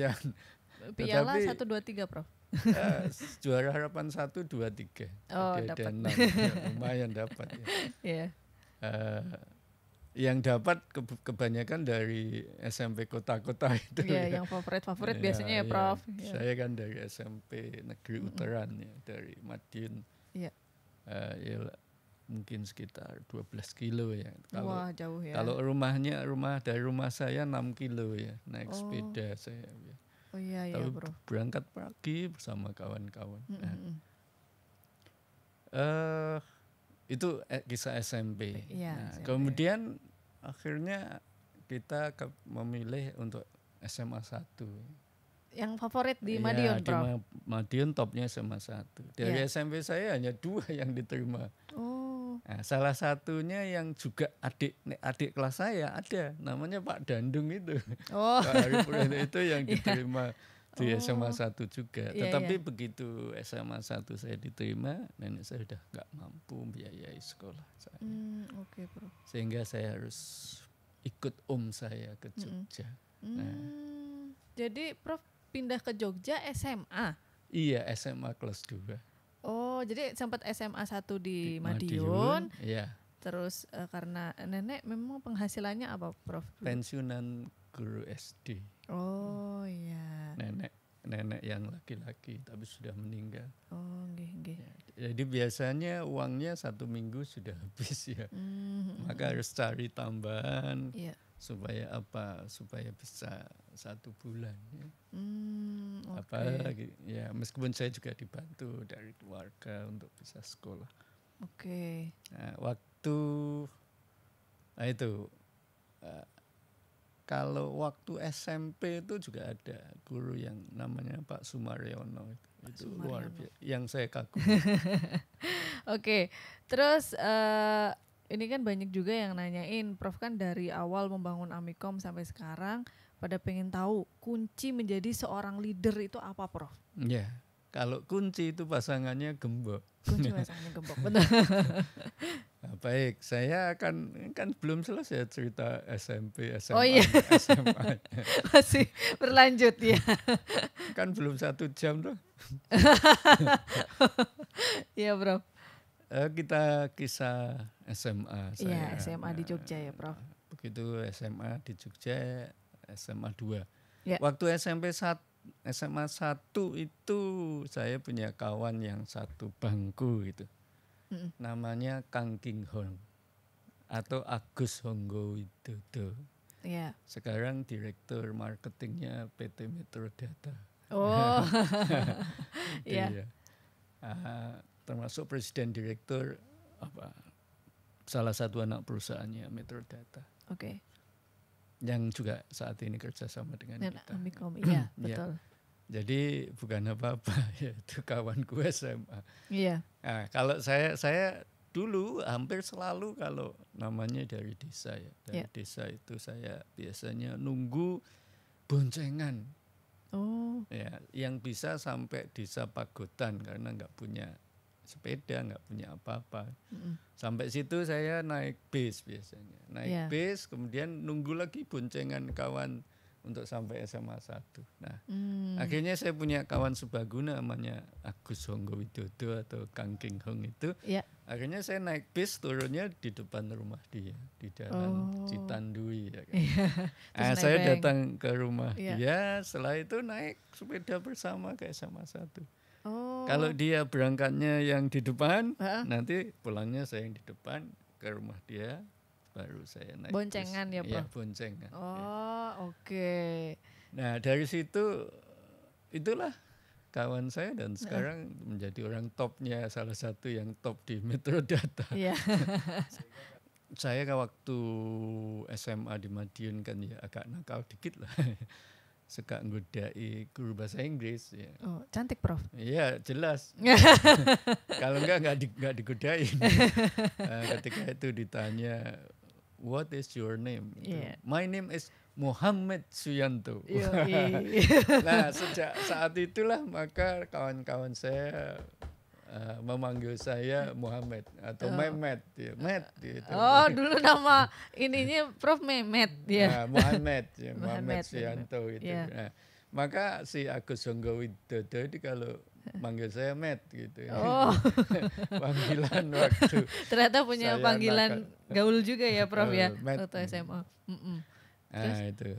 piala 1, 2, 3 Prof. uh, juara harapan satu dua tiga. Oh, dapat. Ya, lumayan dapat ya. yeah. Iya. uh, yang dapat ke kebanyakan dari SMP kota-kota itu. Iya, ya. yang favorit-favorit yeah, biasanya ya, iya. Prof. yeah. Saya kan dari SMP Negeri mm -hmm. Uteran ya, dari Madiun. Iya. Uh, ya, mungkin sekitar 12 kilo ya. Kalau, Wah, jauh ya. Kalau rumahnya rumah dari rumah saya 6 kilo ya, naik oh. sepeda saya. Ya. Oh iya iya, Tapi Bro. Berangkat pagi bersama kawan-kawan. Mm -hmm. uh, itu eh, kisah SMP. Ya, nah, SMP. Kemudian akhirnya kita ke, memilih untuk SMA 1. Yang favorit di ya, Madiun, di Prof. Madiun topnya SMA 1. Dari ya. SMP saya hanya dua yang diterima. Oh. Nah, salah satunya yang juga adik adik kelas saya ada, namanya Pak Dandung itu. Oh. Pak itu yang iya. diterima di oh. SMA 1 juga. Yeah, Tetapi yeah. begitu SMA 1 saya diterima, nenek saya sudah nggak mampu biayai sekolah saya. Mm, okay, bro. Sehingga saya harus ikut om saya ke Jogja. Mm. Mm. Nah. Jadi Prof pindah ke Jogja SMA? Iya, SMA kelas 2. Oh, jadi sempat SMA 1 di, di Madiun. iya. Terus uh, karena nenek memang penghasilannya apa, Prof? Pensiunan guru SD. Oh, iya nenek nenek yang laki-laki tapi sudah meninggal. Oh, nggih, nggih. Ya, jadi biasanya uangnya satu minggu sudah habis ya. Mm-hmm. Maka hmm. harus cari tambahan yeah. supaya apa? Supaya bisa satu bulan ya. Mm, okay. Apalagi ya meskipun saya juga dibantu dari keluarga untuk bisa sekolah. Oke. Okay. Nah, waktu nah itu uh, kalau waktu SMP itu juga ada guru yang namanya Pak Sumaryono itu, Pak itu Sumaryono. luar biasa yang saya kagum. Oke, okay. terus uh, ini kan banyak juga yang nanyain, Prof kan dari awal membangun Amikom sampai sekarang pada pengen tahu kunci menjadi seorang leader itu apa, Prof? Ya, yeah. kalau kunci itu pasangannya gembok. Kunci pasangannya gembok, benar. Nah, baik, saya akan kan belum selesai cerita SMP, SMA, oh, iya. SMA. Masih berlanjut ya. Kan belum satu jam tuh. Iya, bro eh, Kita kisah SMA iya, saya. Iya, SMA di Jogja ya, Prof. Begitu SMA di Jogja, SMA 2. Ya. Waktu SMP satu SMA satu itu saya punya kawan yang satu bangku itu namanya Kang King Hong atau Agus Honggo Widodo. Yeah. Sekarang direktur marketingnya PT Metro Data. Oh, iya. yeah. Iya. Uh, termasuk presiden direktur apa salah satu anak perusahaannya Metro Data. Oke. Okay. Yang juga saat ini kerjasama dengan Dan kita. Amikom, iya, iya. betul. Yeah. Jadi bukan apa-apa ya itu kawan gue SMA. Iya. Yeah. Nah, kalau saya saya dulu hampir selalu kalau namanya dari desa ya dari yeah. desa itu saya biasanya nunggu boncengan oh ya yang bisa sampai desa Pagotan karena nggak punya sepeda nggak punya apa-apa mm -hmm. sampai situ saya naik bis biasanya naik yeah. bis kemudian nunggu lagi boncengan kawan untuk sampai SMA 1. Nah, hmm. akhirnya saya punya kawan sebaguna namanya Agus Honggo Widodo atau Kang King Hong itu. Ya. Akhirnya saya naik bis turunnya di depan rumah dia di jalan oh. Citandui ya kan. Nah, saya datang ke rumah ya. dia, setelah itu naik sepeda bersama ke SMA 1. Oh. Kalau dia berangkatnya yang di depan, ha? nanti pulangnya saya yang di depan ke rumah dia baru saya naik boncengan bus. ya pak ya, boncengan iya. oh oke okay. nah dari situ itulah kawan saya dan sekarang uh. menjadi orang topnya salah satu yang top di Metro Data. Yeah. saya waktu SMA di Madiun kan ya agak nakal dikit lah. Suka ngudai guru bahasa Inggris ya. Oh, cantik Prof. Iya, jelas. Kalau enggak enggak di, enggak digodain. Eh, ketika itu ditanya what is your name? Yeah. My name is Muhammad Suyanto. nah, sejak saat itulah maka kawan-kawan saya uh, memanggil saya Muhammad atau oh. Mehmet, ya. Met. Gitu. Oh, dulu nama ininya Prof Mehmet ya. Nah, Muhammad, ya, Muhammad, Muhammad ya. Suyanto itu. Yeah. Nah, maka si Agus Songgowi itu kalau manggil saya Matt gitu. Oh. panggilan waktu. Ternyata punya panggilan nakal. gaul juga ya Prof uh, ya eh, Matt. waktu SMA. Mm -mm. Nah itu.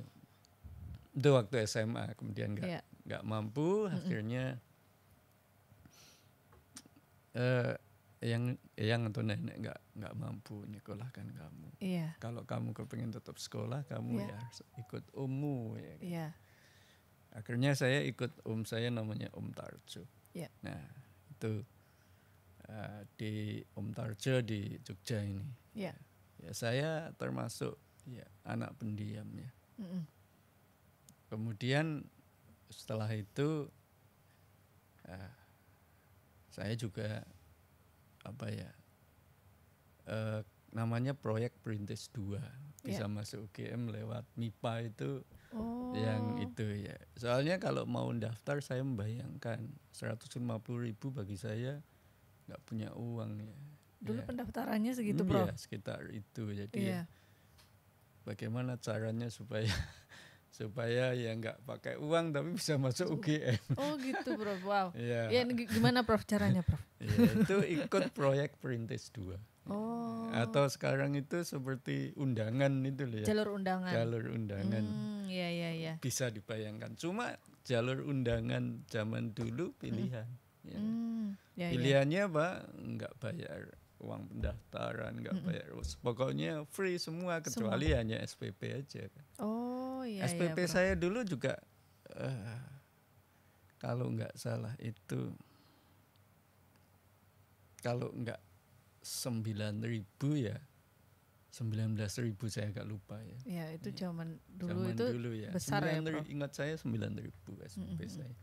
Itu waktu SMA kemudian nggak yeah. nggak mampu akhirnya mm Uh, yang yang atau nenek nggak nggak mampu nyekolahkan kamu. Iya. Yeah. Kalau kamu kepengen tetap sekolah, kamu yeah. ya ikut umum ya. Kan? Yeah akhirnya saya ikut om saya namanya om Tarjo yeah. nah itu uh, di om Tarjo di Jogja ini yeah. ya saya termasuk ya anak pendiam ya mm -mm. kemudian setelah itu uh, saya juga apa ya uh, namanya proyek Perintis dua bisa yeah. masuk UGM lewat MIPA itu oh. yang itu ya soalnya kalau mau daftar saya membayangkan 150 ribu bagi saya nggak punya uang ya dulu ya. pendaftarannya segitu hmm, bro ya sekitar itu jadi ya, bagaimana caranya supaya supaya ya nggak pakai uang tapi bisa masuk UGM. Oh gitu Prof. Wow. ya. ya gimana Prof caranya Prof? ya, itu ikut proyek Perintis dua Oh. Atau sekarang itu seperti undangan itu ya. Jalur undangan. Jalur undangan. Hmm, ya ya ya. Bisa dibayangkan. Cuma jalur undangan zaman dulu hmm. pilihan. Hmm. Ya. Hmm, ya, ya. Pilihannya ya. pak nggak bayar uang pendaftaran, nggak hmm. bayar. Pokoknya free semua kecuali semua. hanya SPP aja. Kan. Oh iya. SPP ya, saya dulu juga uh, kalau nggak salah itu kalau enggak sembilan ribu ya sembilan belas ribu saya agak lupa ya. Ya itu iya. zaman dulu zaman itu dulu ya. besar 9, ya. Prof. Ingat saya sembilan ribu SMP mm -hmm. saya.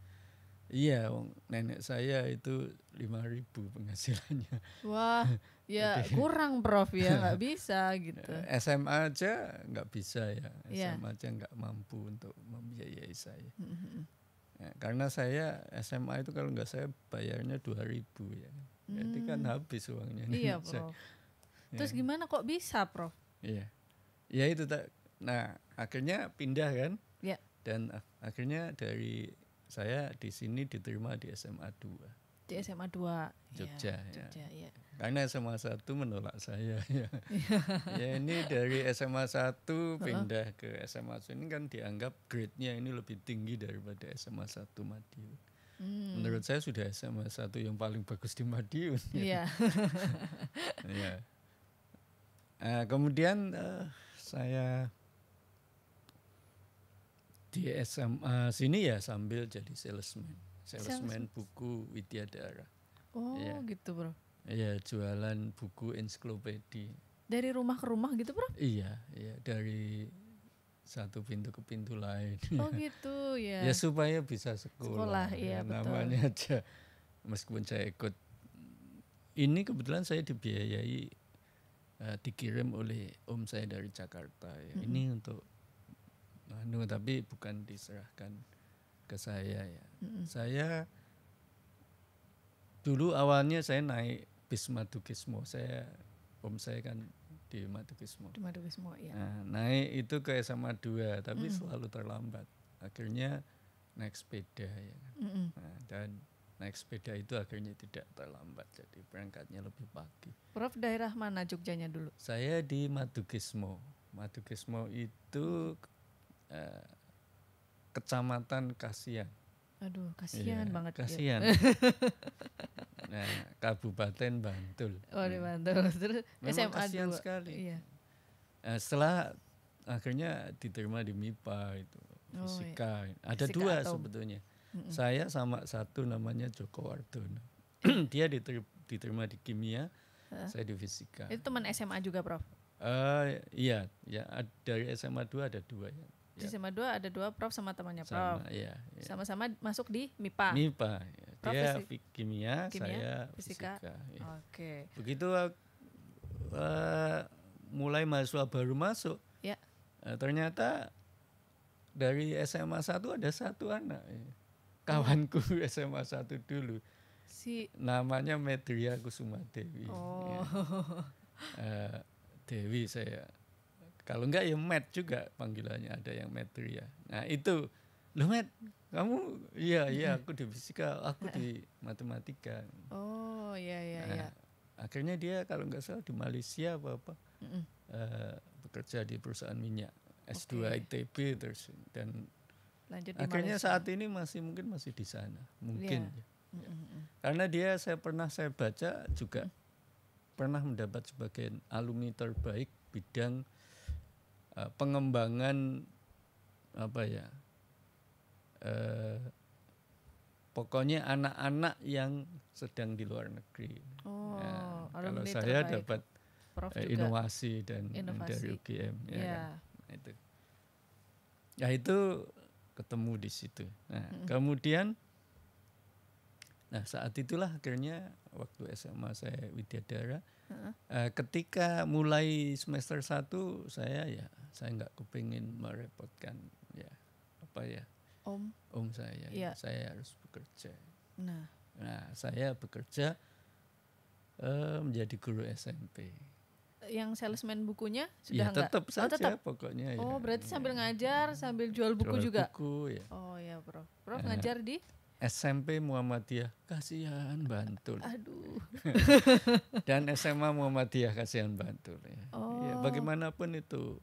Iya, nenek saya itu lima ribu penghasilannya. Wah, ya Jadi, kurang prof ya nggak bisa gitu. Eh, SMA aja nggak bisa ya, yeah. SMA aja nggak mampu untuk membiayai saya. Mm -hmm. nah, karena saya SMA itu kalau nggak saya bayarnya dua ribu ya. Jadi Hmm. kan habis uangnya. Iya, Prof. Saya, Terus ya. gimana kok bisa, Prof? Iya. Ya itu tak. Nah, akhirnya pindah kan? Iya. Dan ak akhirnya dari saya di sini diterima di SMA 2. Di SMA 2 iya, Jogja, ya, Jogja ya. ya. Karena SMA 1 menolak saya ya. Iya. ya ini dari SMA 1 pindah ke SMA 2 ini kan dianggap grade-nya ini lebih tinggi daripada SMA 1 Madiun. Hmm. Menurut saya sudah SMA satu yang paling bagus di Madiun. Iya. yeah. Iya. kemudian uh, saya di SMA sini ya sambil jadi salesman, salesman Sales. buku Widya Dara. Oh yeah. gitu bro. Iya jualan buku ensiklopedia. Dari rumah ke rumah gitu bro? Iya, iya dari satu pintu ke pintu lain. Oh ya. gitu ya. Ya supaya bisa sekolah. Sekolah ya, ya betul. Namanya aja meskipun saya ikut ini kebetulan saya dibiayai uh, dikirim oleh om saya dari Jakarta ya. -hmm. Ini untuk anu tapi bukan diserahkan ke saya ya. -hmm. Saya dulu awalnya saya naik Bisma Madukismo. Saya om saya kan di Madukismo. Di Madukismo, ya. Nah, naik itu ke SMA 2 tapi mm. selalu terlambat. Akhirnya naik sepeda ya. Mm -mm. Nah, dan naik sepeda itu akhirnya tidak terlambat jadi berangkatnya lebih pagi. Prof daerah mana Jogjanya dulu? Saya di Madukismo. Madukismo itu eh, kecamatan Kasian. Aduh, kasihan iya, banget. Kasihan. Ya. nah, Kabupaten Bantul. Oh, di hmm. Bantul. Terus SMA kasihan sekali. Iya. Nah, setelah akhirnya diterima di MIPA itu, oh, fisika. Iya. Ada fisika dua atom. sebetulnya. Mm -mm. Saya sama satu namanya Joko Wardono. Dia diterima di kimia, saya di fisika. Itu teman SMA juga, Prof? Uh, iya, ya dari SMA 2 ada dua ya. Di SMA ya. 2 ada dua prof sama temannya prof. Sama, iya, iya. Sama-sama masuk di MIPA. MIPA. Ya. Dia fisik. kimia, kimia, saya fisika. fisika ya. Oke. Okay. Begitu uh, mulai mahasiswa baru masuk. Ya. Uh, ternyata dari SMA 1 ada satu anak. Ya. Kawanku SMA 1 dulu. Si namanya Medria Kusuma Dewi. Oh. Ya. Uh, Dewi saya kalau enggak ya Matt juga panggilannya ada yang Matria. Ya. Nah itu, lo Matt, kamu iya iya aku di fisika, aku di matematika. Oh iya iya nah, iya. Akhirnya dia kalau enggak salah di Malaysia apa apa Uh, bekerja di perusahaan minyak S2 okay. ITB terus dan Lanjut di akhirnya Malaysia. saat ini masih mungkin masih di sana mungkin. Yeah. Ya. Karena dia saya pernah saya baca juga mm. pernah mendapat sebagai alumni terbaik bidang Eh, pengembangan apa ya eh, pokoknya anak-anak yang sedang di luar negeri. Oh, nah, kalau saya terbaik. dapat eh, inovasi dan inovasi. dari UGM ya. Yeah. Kan? Nah, itu. Ya itu ketemu di situ. Nah, -hmm. kemudian nah saat itulah akhirnya waktu SMA saya Widyadara Uh, ketika mulai semester satu saya ya saya nggak kepingin merepotkan ya apa ya om om saya ya. saya harus bekerja. Nah, nah saya bekerja uh, menjadi guru SMP yang salesman bukunya sudah ya, tetap oh, saja oh, tetap. pokoknya. Oh, ya, berarti sambil ngajar, sambil jual buku jual juga. Buku, ya. Oh ya, Bro. Prof uh, ngajar di SMP Muhammadiyah kasihan Bantul. Aduh. Dan SMA Muhammadiyah kasihan Bantul ya. ya oh. ya bagaimanapun itu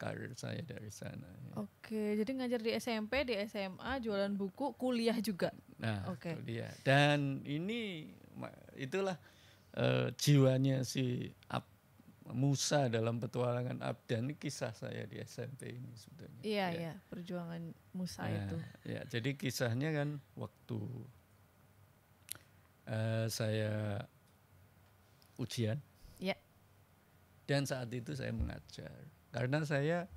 karir saya dari sana. Ya. Oke, jadi ngajar di SMP, di SMA, jualan buku, kuliah juga. Nah, Oke. kuliah. Dan ini itulah uh, jiwanya si Musa dalam petualangan Abdan ini kisah saya di SMP ini sebetulnya. Iya ya, ya perjuangan Musa nah, itu. Ya jadi kisahnya kan waktu uh, saya ujian. Iya. Dan saat itu saya mengajar karena saya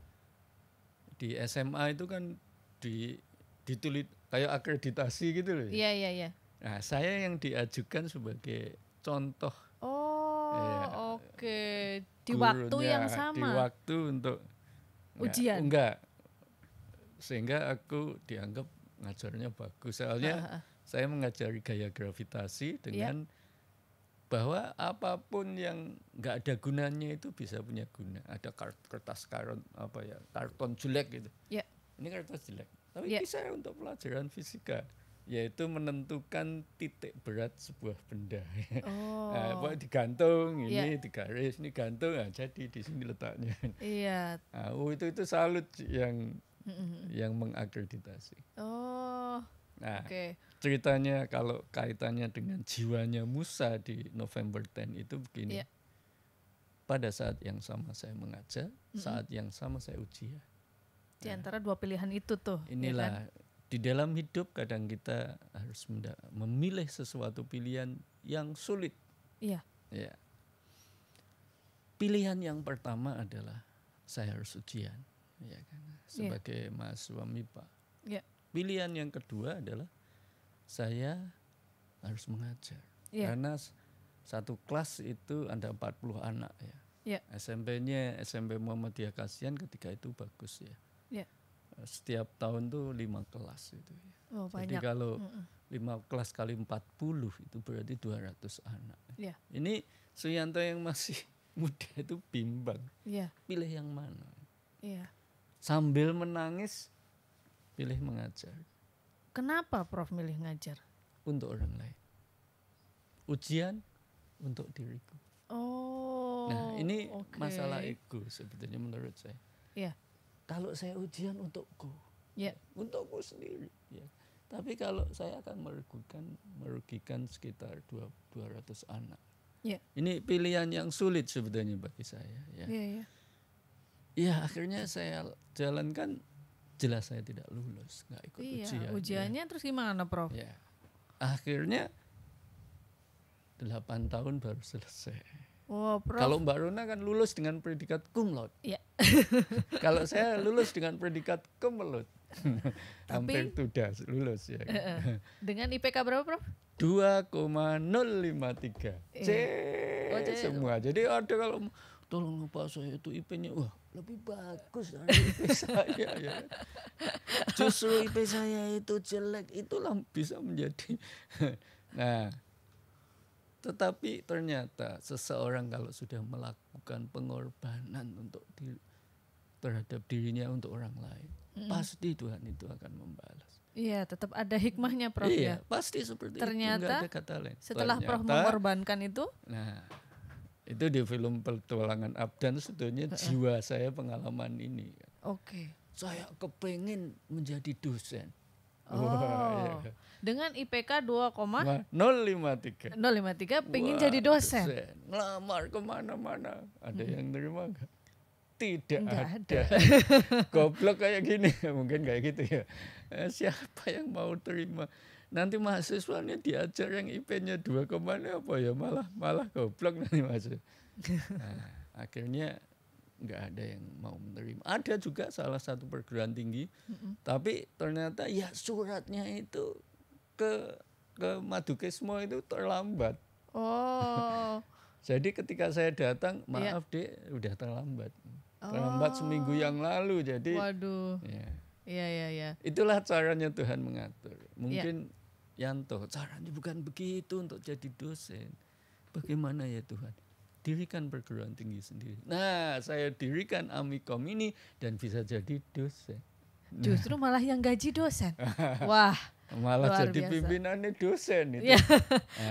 di SMA itu kan di ditulis kayak akreditasi gitu loh. Ya. Iya iya iya. Nah saya yang diajukan sebagai contoh yeah. Oh, iya. oke. Okay. Di waktu yang sama. Di waktu untuk ujian. Ya, enggak. Sehingga aku dianggap ngajarnya bagus. Soalnya uh, huh saya mengajari gaya gravitasi dengan yeah. bahwa apapun yang enggak ada gunanya itu bisa punya guna. Ada kertas karton apa ya karton jelek gitu. Yeah. Ini kertas jelek, tapi yeah. bisa untuk pelajaran fisika yaitu menentukan titik berat sebuah benda. Oh. nah, pokoknya digantung, ini yeah. digaris, ini gantung, nah, jadi di sini letaknya. Iya. Yeah. Nah, oh, itu itu salut yang mm-hmm. yang mengakreditasi. Oh. Nah, okay. ceritanya kalau kaitannya dengan jiwanya Musa di November 10 itu begini. Yeah. Pada saat yang sama saya mengajar, mm-hmm. saat yang sama saya ujian. Di nah. antara dua pilihan itu tuh. Iya kan? Inilah ya kan? di dalam hidup kadang kita harus memilih sesuatu pilihan yang sulit. Iya. Ya. Pilihan yang pertama adalah saya harus ujian, ya kan? Iya. Sebagai mas mahasiswa MIPA. Iya. Pilihan yang kedua adalah saya harus mengajar. Iya. Karena satu kelas itu ada 40 anak ya. Iya. SMP-nya SMP Muhammadiyah Kasihan ketika itu bagus ya. Iya setiap tahun tuh lima kelas itu ya. Oh, Jadi kalau lima kelas kali empat puluh itu berarti dua ratus anak. Yeah. Iya. Ini Suyanto yang masih muda itu bimbang. Yeah. Pilih yang mana? Yeah. Sambil menangis pilih mengajar. Kenapa Prof milih ngajar? Untuk orang lain. Ujian untuk diriku. Oh. Nah, ini okay. masalah ego sebetulnya menurut saya. Iya. Kalau saya ujian untukku, yeah. untukku sendiri. Ya. Tapi kalau saya akan merugikan merugikan sekitar 200 anak. Yeah. Ini pilihan yang sulit sebenarnya bagi saya. Ya. Yeah, yeah. ya akhirnya saya jalankan. Jelas saya tidak lulus, nggak ikut iya, ujian. Ya. Ujiannya ya. terus gimana, Prof? Ya. Akhirnya 8 tahun baru selesai. Wow, Prof. Kalau Mbak Runa kan lulus dengan predikat cum laude. Iya. Kalau saya lulus dengan predikat kemelut. Hampir sudah lulus ya. Dengan IPK berapa, Prof? 2,053. Eh. C, oh, semua. Jadi ada kalau tolong lupa saya itu IP-nya wah lebih bagus dari IP saya ya. Justru IP saya itu jelek itulah bisa menjadi nah tetapi ternyata seseorang kalau sudah melakukan pengorbanan untuk diri terhadap dirinya untuk orang lain, mm. pasti Tuhan itu akan membalas. Iya, tetap ada hikmahnya Prof iya, ya. pasti seperti Ternyata, itu. Ternyata Setelah Ternyata, Prof mengorbankan itu, nah itu di film petualangan Abdan sebetulnya uh jiwa saya pengalaman ini. Oke. Okay. Saya kepengen menjadi dosen. Oh. Wah, iya. Dengan IPK 2,053. 053 pengen jadi dosen. dosen. Ngelamar kemana-mana. Ada hmm. yang terima gak? tidak Nggak ada. ada. Goblok kayak gini, mungkin kayak gitu ya. Eh, siapa yang mau terima? Nanti mahasiswanya diajar yang IP-nya dua kemana apa ya malah malah goblok nanti masuk. Nah, akhirnya nggak ada yang mau menerima. Ada juga salah satu perguruan tinggi, mm -hmm. tapi ternyata ya suratnya itu ke ke madukesmo itu terlambat. Oh. Jadi ketika saya datang, iya. maaf yeah. deh, udah terlambat terlambat oh. seminggu yang lalu jadi waduh ya. Iya iya iya. Itulah caranya Tuhan mengatur. Mungkin ya. Yanto caranya bukan begitu untuk jadi dosen. Bagaimana ya Tuhan? Dirikan perguruan tinggi sendiri. Nah, saya dirikan Amikom ini dan bisa jadi dosen. Nah. Justru malah yang gaji dosen. Wah. Malah luar jadi biasa. pimpinannya dosen itu. Ya.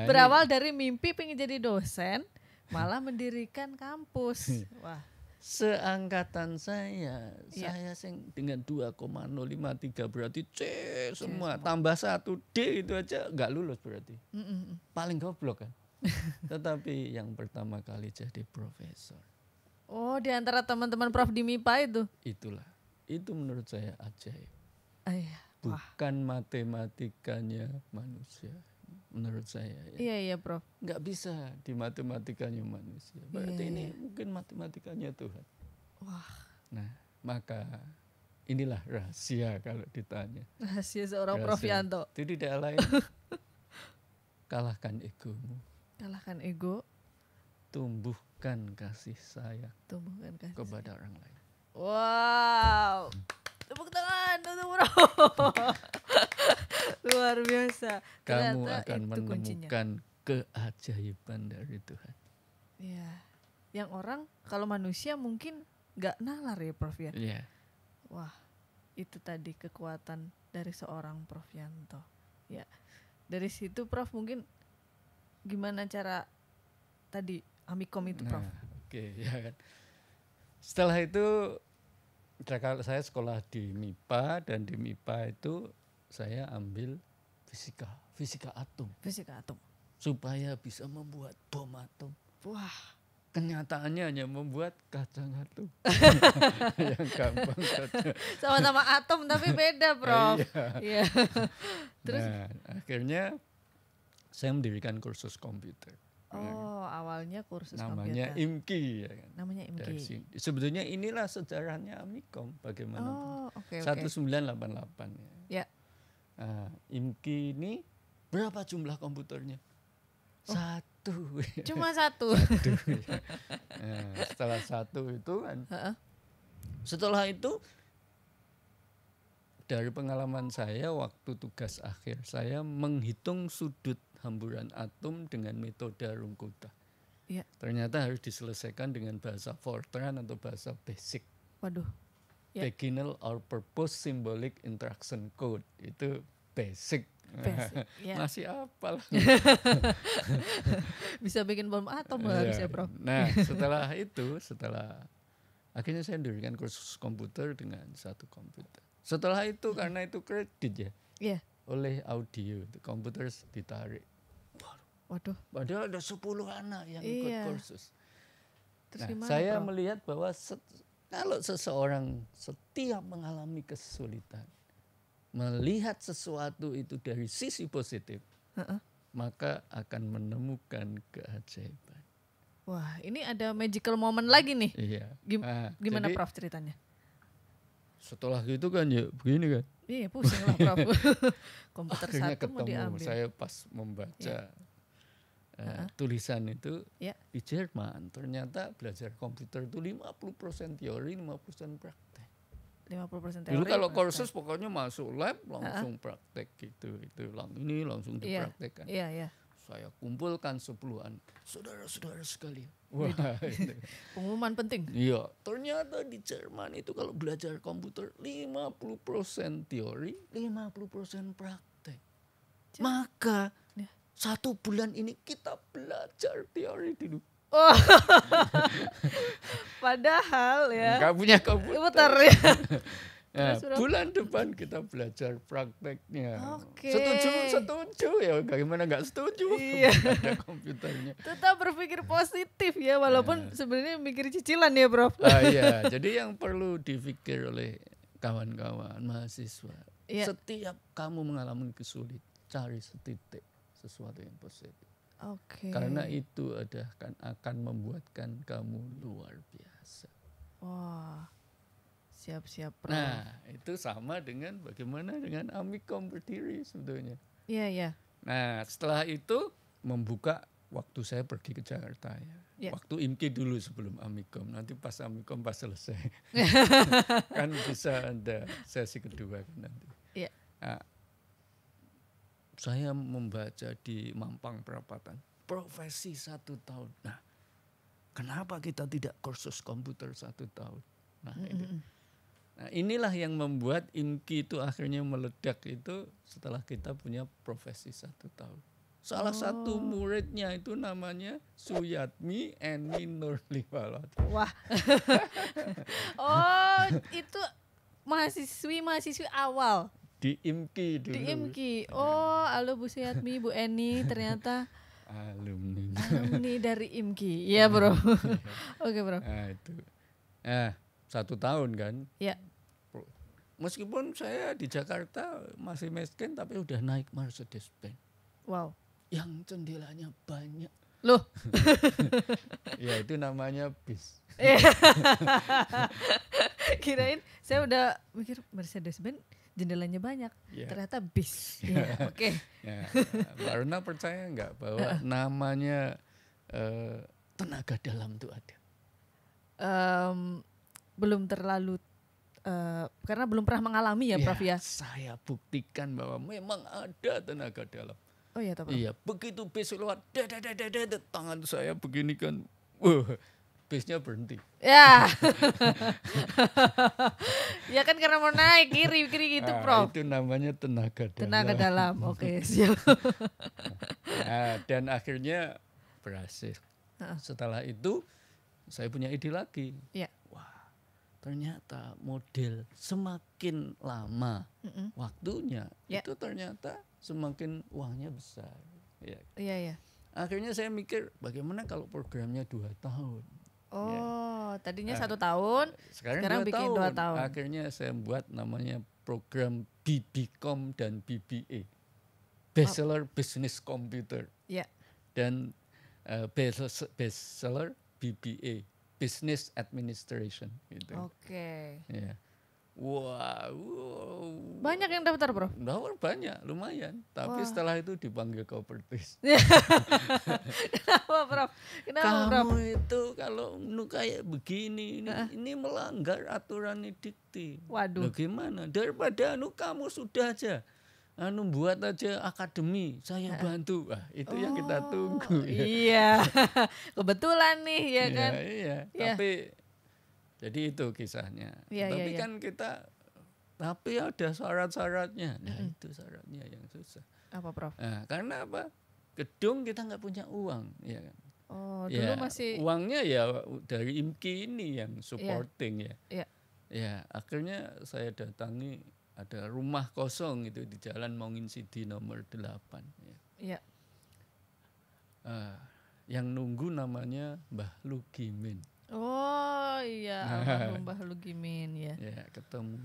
Berawal dari mimpi pengen jadi dosen, malah mendirikan kampus. Wah seangkatan saya, ya. saya sing dengan 2,053 berarti C semua. C, tambah satu D itu aja nggak lulus berarti. Mm -mm. Paling goblok kan. Tetapi yang pertama kali jadi profesor. Oh, di antara teman-teman Prof di MIPA itu. Itulah. Itu menurut saya ajaib. Ayah. Iya. Bukan matematikanya manusia, menurut saya. Ya. Iya iya Prof. Gak bisa di matematikanya manusia. Berarti iya, ini iya. mungkin matematikanya Tuhan. Wah. Nah maka inilah rahasia kalau ditanya. Rahasia seorang rahasia. Prof Yanto. Itu tidak lain. kalahkan egomu. Kalahkan ego. Tumbuhkan kasih sayang. Tumbuhkan kasih kepada orang lain. Wow tepuk tangan untuk Bro. Luar biasa. Kamu Ternyata akan menemukan kuncinya. keajaiban dari Tuhan. Iya. Yang orang kalau manusia mungkin nggak nalar ya Prof ya. Iya. Wah, itu tadi kekuatan dari seorang Prof Yanto. Ya. Dari situ Prof mungkin gimana cara tadi amikom itu Prof. Nah, Oke, okay, ya kan. Setelah itu saya sekolah di MIPA dan di MIPA itu saya ambil fisika, fisika atom. Fisika atom. Supaya bisa membuat bom atom. Wah. Kenyataannya hanya membuat kacang atom. Yang gampang Sama-sama atom tapi beda, Prof. iya. iya. Terus nah, akhirnya saya mendirikan kursus komputer. Ya kan? Oh, ya awalnya kursus Namanya komputer. IMKI ya kan? Namanya IMKI. sebetulnya inilah sejarahnya Amikom bagaimana. Oh, oke okay, 1988 ya. Ya. Nah, IMKI ini berapa jumlah komputernya? Oh. Satu. Ya. Cuma satu. satu ya. nah, setelah satu itu kan. Uh-uh. Setelah itu dari pengalaman saya waktu tugas akhir saya menghitung sudut hamburan atom dengan metode rungkuta. Ya. Ternyata harus diselesaikan dengan bahasa Fortran atau bahasa basic. Waduh. Ya. Beginner or Purpose Symbolic Interaction Code itu basic. basic ya. Masih apa bisa bikin bom atom lah ya. Bisa, Prof. Nah, setelah itu, setelah akhirnya saya mendirikan kursus komputer dengan satu komputer. Setelah itu karena itu kredit ya. Yeah. Oleh audio, komputer ditarik Waduh. Padahal ada 10 anak yang iya. ikut kursus. Terus nah, gimana, saya bro? melihat bahwa set, kalau seseorang setiap mengalami kesulitan, melihat sesuatu itu dari sisi positif, uh -uh. maka akan menemukan keajaiban. Wah, ini ada magical moment lagi nih. Iya. Gim nah, gimana jadi, Prof ceritanya? Setelah itu kan ya begini kan. Iya, pusing lah Prof. Komputer Akhirnya satu mau diambil. Saya pas membaca iya uh, tulisan itu yeah. di Jerman ternyata belajar komputer itu 50% teori 50% praktek 50% teori dulu kalau kursus pokoknya masuk lab langsung uh-huh. praktek gitu itu lang ini langsung iya. dipraktekkan yeah. Yeah, yeah. saya kumpulkan sepuluhan saudara-saudara sekalian wah pengumuman penting iya ternyata di Jerman itu kalau belajar komputer 50% teori 50% praktek maka satu bulan ini kita belajar teori dulu. Oh. Padahal ya. Gak punya komputer. ya. Ya, bulan depan kita belajar prakteknya. Okay. Setuju, setuju ya. Bagaimana nggak setuju? Iya. Ada komputernya. Tetap berpikir positif ya, walaupun ya. sebenarnya mikir cicilan ya, Prof. Ah, iya. Jadi yang perlu dipikir oleh kawan-kawan mahasiswa, ya. setiap kamu mengalami kesulitan, cari setitik sesuatu yang positif. Okay. Karena itu akan akan membuatkan kamu luar biasa. Wah. Siap-siap. Nah, itu sama dengan bagaimana dengan amikom berdiri sebetulnya. Iya, yeah, iya. Yeah. Nah, setelah itu membuka waktu saya pergi ke Jakarta ya. Yeah. Waktu IMKI dulu sebelum Amikom. Nanti pas Amikom pas selesai. kan bisa ada sesi kedua kan nanti. Yeah. Nah, saya membaca di Mampang Perapatan, profesi satu tahun. Nah, kenapa kita tidak kursus komputer satu tahun? Nah, mm -hmm. ini. Nah, inilah yang membuat IMKI itu akhirnya meledak itu setelah kita punya profesi satu tahun. Salah oh. satu muridnya itu namanya Suyatmi Eni Nurliwalati. Wah. oh, itu mahasiswi mahasiswi awal di IMKI dulu. Di IMKI. Oh, halo Bu Siatmi, Bu Eni ternyata alumni. alumni dari IMKI. Iya, Bro. Iya. Oke, Bro. Nah, itu. Eh, satu tahun kan? Iya. Meskipun saya di Jakarta masih miskin tapi udah naik Mercedes Benz. Wow. Yang jendelanya banyak. Loh. ya itu namanya bis. Iya. Kirain saya udah mikir Mercedes Benz jendelanya banyak yeah. ternyata bis yeah. Iya, oke okay. Iya. percaya nggak bahwa namanya uh, tenaga dalam itu ada um, belum terlalu uh, karena belum pernah mengalami ya, yeah, Prof ya. Saya buktikan bahwa memang ada tenaga dalam. Oh iya, Pak. Iya, begitu besok lewat, dadah, tangan saya begini kan, wah, uh, bisnya berhenti. Ya. ya kan karena mau naik kiri kiri gitu, nah, Prof. Itu namanya tenaga dalam. Tenaga dalam. Oke, okay, siap. nah, dan akhirnya berhasil. Setelah itu saya punya ide lagi. Ya. Wah, ternyata model semakin lama mm -mm. waktunya ya. itu ternyata semakin uangnya besar. Ya. Iya, iya. Ya. Akhirnya saya mikir bagaimana kalau programnya dua tahun. Iya. Oh, ya. tadinya ah, satu tahun, sekarang, sekarang dua bikin tahun. dua tahun. Akhirnya saya buat namanya program BBCom dan BBA, Bachelor oh. Business Computer. Ya. Dan uh, Bachelor BBA, Business Administration. Gitu. Oke. Okay. Ya. Wah, wow. banyak yang daftar bro. Daftar banyak, lumayan. Tapi Wah. setelah itu dipanggil kopertis. Kenapa bro? Kenapa Kamu bro? itu kalau kayak begini, ini, uh. ini melanggar aturan dikti. Waduh. Bagaimana Daripada anu kamu sudah aja anu buat aja akademi saya bantu wah itu oh, yang kita oh, tunggu ya. iya kebetulan nih ya iya, kan iya, iya. Ya. tapi jadi itu kisahnya. Ya, tapi ya, ya. kan kita tapi ada syarat-syaratnya. Nah, mm -hmm. itu syaratnya yang susah. Apa, Prof? Nah, karena apa? Gedung kita nggak punya uang, ya kan. Oh, dulu ya, masih uangnya ya dari IMKI ini yang supporting ya. Iya. Yeah. ya, akhirnya saya datangi ada rumah kosong itu di Jalan Mongin Sidi nomor 8 ya. Iya. Yeah. Uh, yang nunggu namanya Mbah Lugimin. Oh iya, rumah Mbah Lugimin ya. Ya ketemu.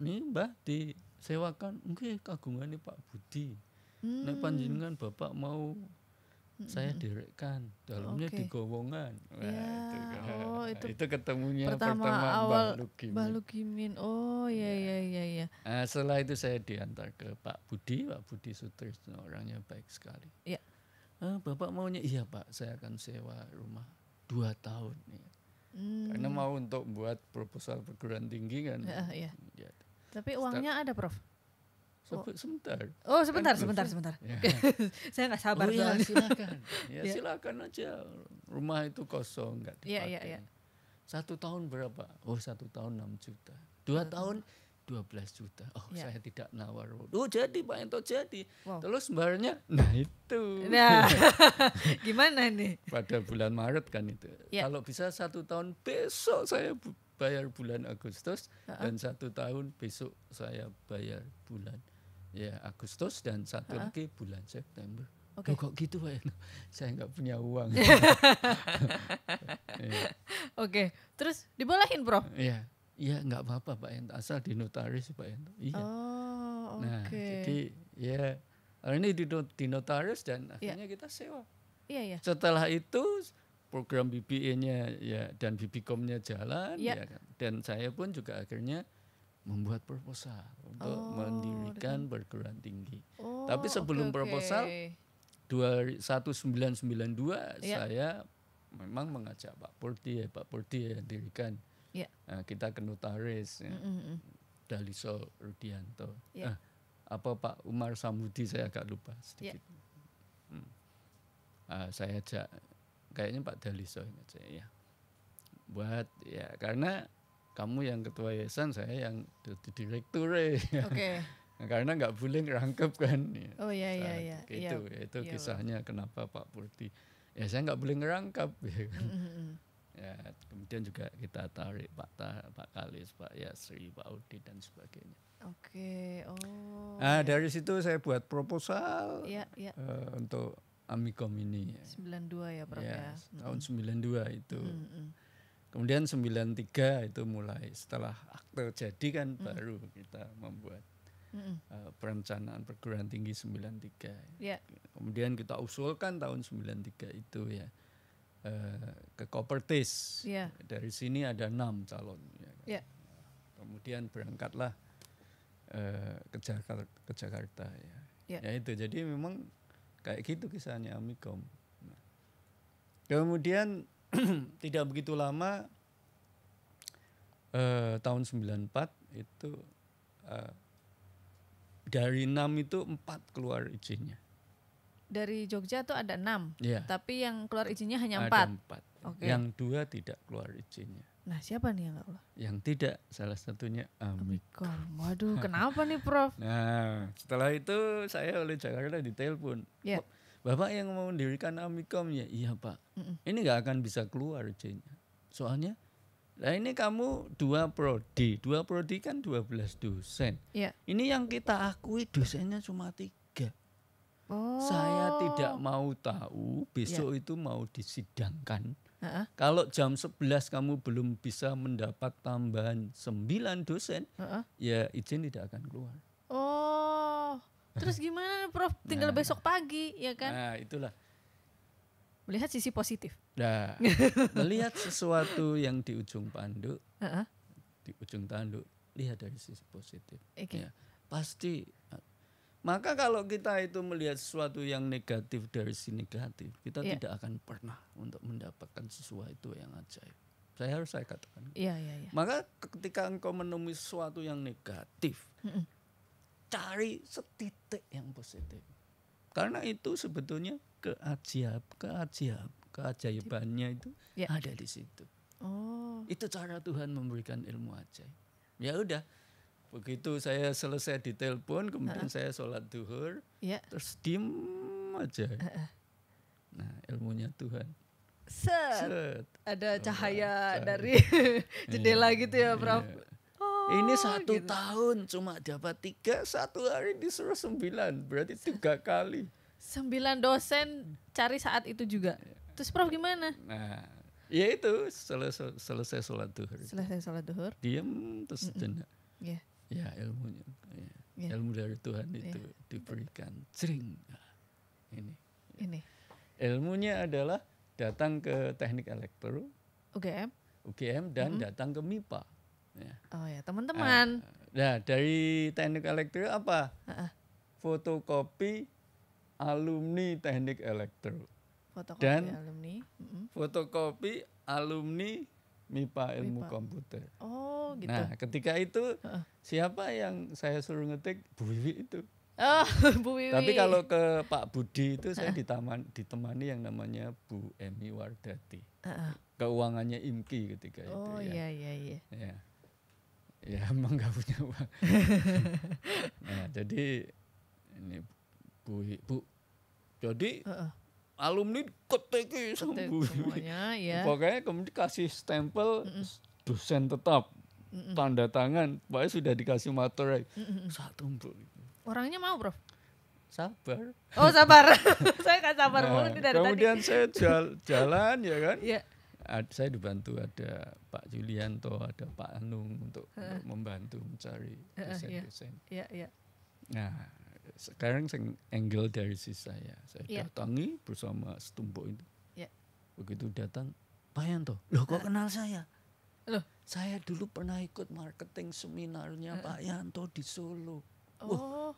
Nih Mbah disewakan, mungkin kagungan ini Pak Budi. Hmm. Nek panjenengan Bapak mau hmm. saya direkkan dalamnya okay. di gowongan. Wah, ya. itu, kan. oh, nah, itu, itu ketemunya pertama, pertama awal Mbah Lugimin. Mbah Lugimin. Oh iya, ya. iya iya iya Nah, setelah itu saya diantar ke Pak Budi, Pak Budi Sutrisno orangnya baik sekali. Ya, Ah, Bapak maunya iya Pak, saya akan sewa rumah dua tahun ya. hmm. karena mau untuk buat proposal perguruan tinggi kan uh, iya. ya. tapi uangnya Start. ada prof oh. sebentar oh sebentar kan, sebentar iya. sebentar ya. saya nggak sabar oh, iya, ya, silakan ya silakan aja rumah itu kosong nggak iya, dipakai ya, ya, ya. satu tahun berapa oh satu tahun enam juta dua tahun 12 juta. Oh, ya. saya tidak nawar. Oh, jadi Pak Ento jadi. Wow. Terus sebenarnya nah itu. Nah. gimana nih? Pada bulan Maret kan itu. Ya. Kalau bisa satu tahun besok saya bayar bulan Agustus uh -huh. dan satu tahun besok saya bayar bulan ya Agustus dan satu uh -huh. lagi bulan September. Okay. kok gitu Pak Ento? Saya nggak punya uang. Iya. Oke, okay. terus dibolehin Prof? Iya. Iya nggak apa-apa Pak Ento asal di notaris Pak Ento. Iya. Oh, okay. Nah jadi ya ini di, di notaris dan iya. akhirnya yeah. kita sewa. Iya yeah, iya. Yeah. Setelah itu program BBE-nya ya dan BBCom-nya jalan yeah. ya kan? dan saya pun juga akhirnya membuat proposal untuk oh, mendirikan dengan. perguruan tinggi. Oh, Tapi sebelum okay, proposal sembilan sembilan dua, iya. saya memang mengajak Pak Purti ya Pak Purti ya dirikan Yeah. Ya. Nah, kita ke notaris ya. mm-hmm. Daliso Rudianto. Yeah. Eh, apa Pak Umar Samudi saya agak lupa sedikit. Yeah. Hmm. Uh, saya ajak kayaknya Pak Daliso ingat saya ya. Buat ya karena kamu yang ketua yayasan saya yang direktur ya. Oke. Okay. karena nggak boleh rangkep kan. Ya. Oh iya iya iya. Itu ya. itu kisahnya kenapa Pak Purti. Ya saya nggak boleh ngerangkap ya Mm -hmm. Ya, kemudian juga kita tarik Pak Ta, Pak Kalis, Pak Yasri, Pak Audi dan sebagainya. Oke, okay. oh. Nah, dari situ saya buat proposal ya, ya. Uh, untuk Amikom ini. 92 ya Prof ya. ya. Tahun mm -hmm. 92 itu. Mm -hmm. Kemudian 93 itu mulai setelah akte jadi kan mm -hmm. baru kita membuat mm -hmm. uh, perencanaan perguruan tinggi 93. Yeah. Kemudian kita usulkan tahun 93 itu ya. Eh, ke Kopertis. Yeah. Dari sini ada enam calon. Ya kan? yeah. Kemudian berangkatlah uh, ke Jakarta. Ke Jakarta ya. Yeah. ya itu jadi memang kayak gitu kisahnya Amikom. Nah. Kemudian tidak begitu lama uh, tahun 94 itu uh, dari enam itu empat keluar izinnya dari Jogja tuh ada enam, ya. tapi yang keluar izinnya hanya ada empat. empat. Okay. Yang dua tidak keluar izinnya. Nah siapa nih yang nggak keluar? Yang tidak salah satunya Amikom. Waduh kenapa nih Prof? Nah setelah itu saya oleh Jakarta ditelepon. Yeah. Bapak yang mau mendirikan Amikom ya, iya Pak. Mm-mm. Ini nggak akan bisa keluar izinnya. Soalnya, nah ini kamu dua prodi, dua prodi kan dua belas dosen. Yeah. Ini yang kita akui dosennya cuma tiga saya oh. tidak mau tahu besok ya. itu mau disidangkan. uh -uh. Kalau jam 11 kamu belum bisa mendapat tambahan 9 dosen, uh -uh. ya izin tidak akan keluar. Oh. Terus gimana Prof? Tinggal nah, besok pagi ya kan? Nah, itulah. Melihat sisi positif. Nah, melihat sesuatu yang di ujung panduk, uh -uh. di ujung tanduk, lihat dari sisi positif. Okay. Ya, pasti maka kalau kita itu melihat sesuatu yang negatif dari si negatif, kita yeah. tidak akan pernah untuk mendapatkan sesuatu yang ajaib. Saya harus saya katakan. Yeah, yeah, yeah. Maka ketika engkau menemui sesuatu yang negatif, mm -mm. cari setitik yang positif. Karena itu sebetulnya keajaib keajaib keajaibannya itu yeah. ada di situ. Oh. Itu cara Tuhan memberikan ilmu ajaib. Ya udah, Begitu saya selesai ditelepon, kemudian uh -uh. saya sholat duhur, yeah. terus diem aja. Uh -uh. Nah, ilmunya Tuhan. Set. Set. Ada cahaya, dari jendela yeah. gitu ya, Prof. Yeah. Oh, Ini satu gitu. tahun cuma dapat tiga, satu hari disuruh sembilan, berarti tiga kali. Sembilan dosen cari saat itu juga. Iya. Terus Prof gimana? Nah, ya itu selesai selesai sholat duhur. Selesai sholat duhur. Diem terus mm -mm. jendela. Yeah ya ilmunya ya. Ya. ilmu dari Tuhan ya. itu ya. diberikan sering nah, ini ini ilmunya adalah datang ke teknik elektro UGM UGM dan mm -hmm. datang ke MIPA ya. oh ya teman-teman nah, nah dari teknik elektro apa uh -uh. fotokopi alumni teknik elektro fotokopi dan alumni mm -hmm. fotokopi alumni MIPA ilmu MIPA. komputer. Oh, gitu. Nah, ketika itu siapa yang saya suruh ngetik Bu Wiwi itu. Oh, Bu Wiwi. Tapi kalau ke Pak Budi itu saya ditaman, ditemani yang namanya Bu Emi Wardati. Keuangannya IMKI ketika oh, itu. Oh, ya. iya iya iya. Ya. Ya, emang gak punya uang. nah, jadi ini Bu Bu. Jadi uh -uh alumni ketik sembuh. Semuanya ya. Pokoknya kemudian dikasih stempel dosen tetap. Mm -mm. Tanda tangan, pokoknya sudah dikasih materai. Satu bro. Orangnya mau, bro Sabar. Oh, sabar. saya kan sabar nah, mulu dari kemudian tadi. saya jalan ya kan. Iya. saya dibantu ada Pak Julianto, ada Pak Anung untuk, membantu mencari iya. dosen-dosen. Iya, iya. Nah, sekarang saya angle dari sisi ya. saya saya yeah. datangi bersama setumpuk itu yeah. begitu datang tuh loh kok kenal saya loh saya dulu pernah ikut marketing seminarnya uh. Pak Yanto di Solo oh Wah,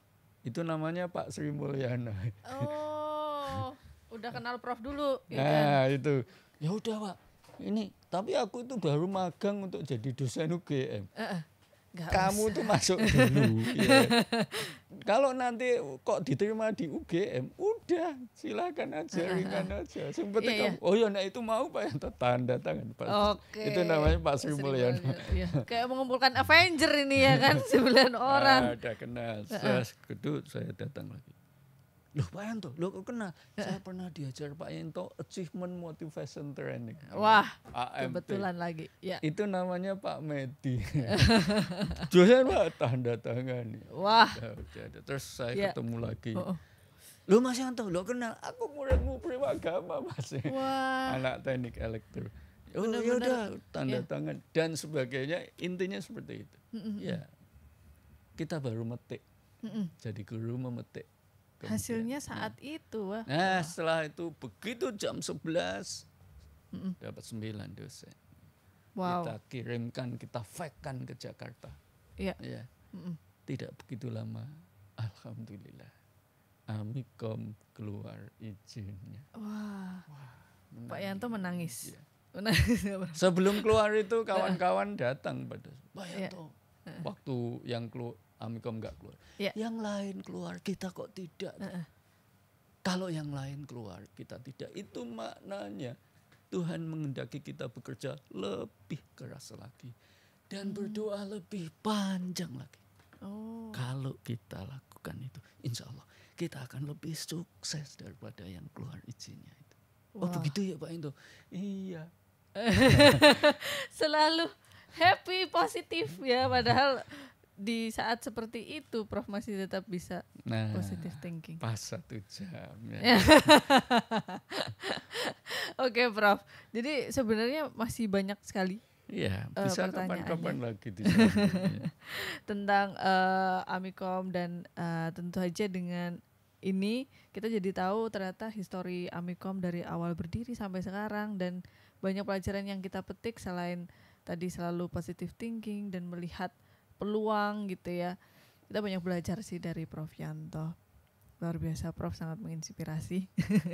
itu namanya Pak Sri Mulyana oh udah kenal Prof dulu ya nah kan? itu ya udah Pak ini tapi aku itu baru magang untuk jadi dosen UGM -uh. Gak kamu usah. tuh masuk dulu. ya. Kalau nanti kok diterima di UGM, udah silakan aja, ringan aja. Sempet iya, iya. kamu, yeah. oh ya nah itu mau Pak tanda tangan Pak. Oke. Itu namanya Pak Sri Mulyana. Ya. Kayak mengumpulkan Avenger ini ya kan, sembilan orang. Ada kenal. Saya kedut, saya datang lagi. Loh Pak Yanto, loh kok kenal? Saya pernah diajar Pak Yanto Achievement Motivation Training. Wah, AMT. kebetulan lagi. Ya. Itu namanya Pak Medi. Jualan Pak, tanda tangan. Wah. Ya, Terus saya ya. ketemu lagi. Oh, oh. Loh Mas Yanto, lo kenal? Aku muridmu prima agama Mas. Wah. Anak teknik elektro. Oh Bener ya -bener. tanda ya. tangan dan sebagainya. Intinya seperti itu. Mm -hmm. Ya, kita baru metik. Mm -hmm. Jadi guru memetik Hasilnya saat ya. itu. Wah. Nah, setelah itu begitu jam 11 dapat 9 dosen. Wow. Kita kirimkan, kita fakekan ke Jakarta. Iya. Ya. Tidak begitu lama, alhamdulillah. Amikom keluar izinnya. Wah. Wah Pak Yanto menangis. Ya. Sebelum keluar itu kawan-kawan datang pada Pak iya. Yanto. Ya. Waktu yang keluar Amikom nggak keluar. Yeah. Yang lain keluar, kita kok tidak. Uh -uh. Kalau yang lain keluar, kita tidak. Itu maknanya Tuhan mengendaki kita bekerja lebih keras lagi dan hmm. berdoa lebih panjang lagi. Oh. Kalau kita lakukan itu, insya Allah kita akan lebih sukses daripada yang keluar izinnya itu. Wow. Oh begitu ya Pak Indo? Iya. Selalu happy positif ya padahal di saat seperti itu Prof masih tetap bisa nah, positive thinking. Pas satu jam. Ya. Oke okay, Prof, jadi sebenarnya masih banyak sekali. Iya, eh, bisa kapan-kapan lagi di tentang uh, Amikom dan uh, tentu saja dengan ini kita jadi tahu ternyata histori Amikom dari awal berdiri sampai sekarang dan banyak pelajaran yang kita petik selain tadi selalu positive thinking dan melihat peluang gitu ya. Kita banyak belajar sih dari Prof Yanto. Luar biasa Prof sangat menginspirasi.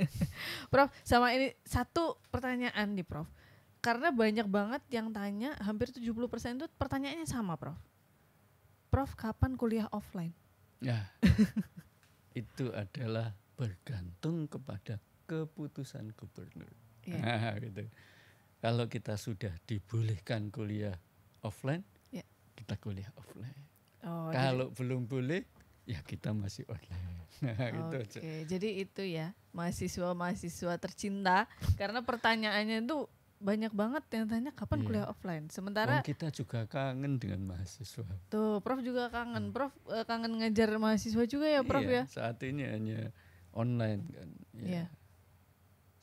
prof, sama ini satu pertanyaan nih Prof. Karena banyak banget yang tanya, hampir 70% itu pertanyaannya sama Prof. Prof, kapan kuliah offline? Ya. itu adalah bergantung kepada keputusan gubernur. Nah, gitu. Kalau kita sudah dibolehkan kuliah offline, kita kuliah offline. Oh, Kalau jadi... belum boleh, ya kita masih online. Nah, gitu Oke, okay. jadi itu ya mahasiswa-mahasiswa tercinta karena pertanyaannya itu banyak banget yang tanya kapan yeah. kuliah offline. Sementara Wong kita juga kangen dengan mahasiswa. Tuh, Prof juga kangen. Hmm. Prof eh, kangen ngajar mahasiswa juga ya, Prof yeah, ya. Saat ini hanya online kan. Yeah. Yeah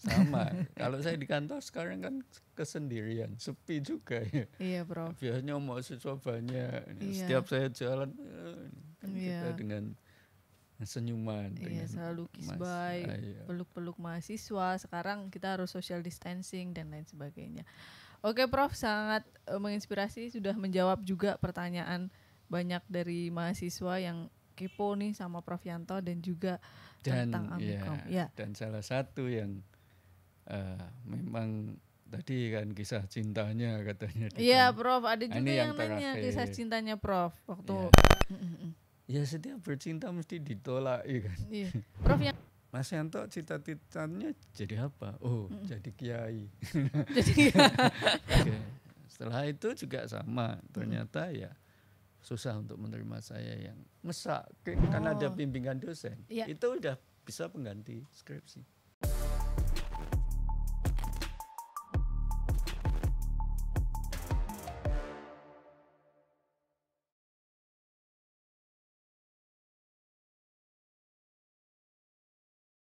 sama kalau saya di kantor sekarang kan kesendirian sepi juga ya iya bro biasanya mau siswa banyak iya. setiap saya jalan kan iya. kita dengan senyuman iya selalu kiss ah, iya. peluk-peluk mahasiswa sekarang kita harus social distancing dan lain sebagainya oke prof sangat uh, menginspirasi sudah menjawab juga pertanyaan banyak dari mahasiswa yang kepo nih sama Prof Yanto dan juga dan, tentang Amikom. Ya, ya. Dan salah satu yang Eh, memang tadi kan kisah cintanya katanya. Iya, Prof. Ada nah, juga yang, yang nanya kisah cintanya Prof. Waktu. Ya, ya setiap bercinta mesti ditolak, ya kan. Iya. Prof yang Mas Yanto cita-citanya jadi apa? Oh, mm. jadi kiai. jadi okay. Setelah itu juga sama. Ternyata mm. ya susah untuk menerima saya yang mesak oh. karena ada oh. bimbingan dosen. yeah. Itu udah bisa pengganti skripsi.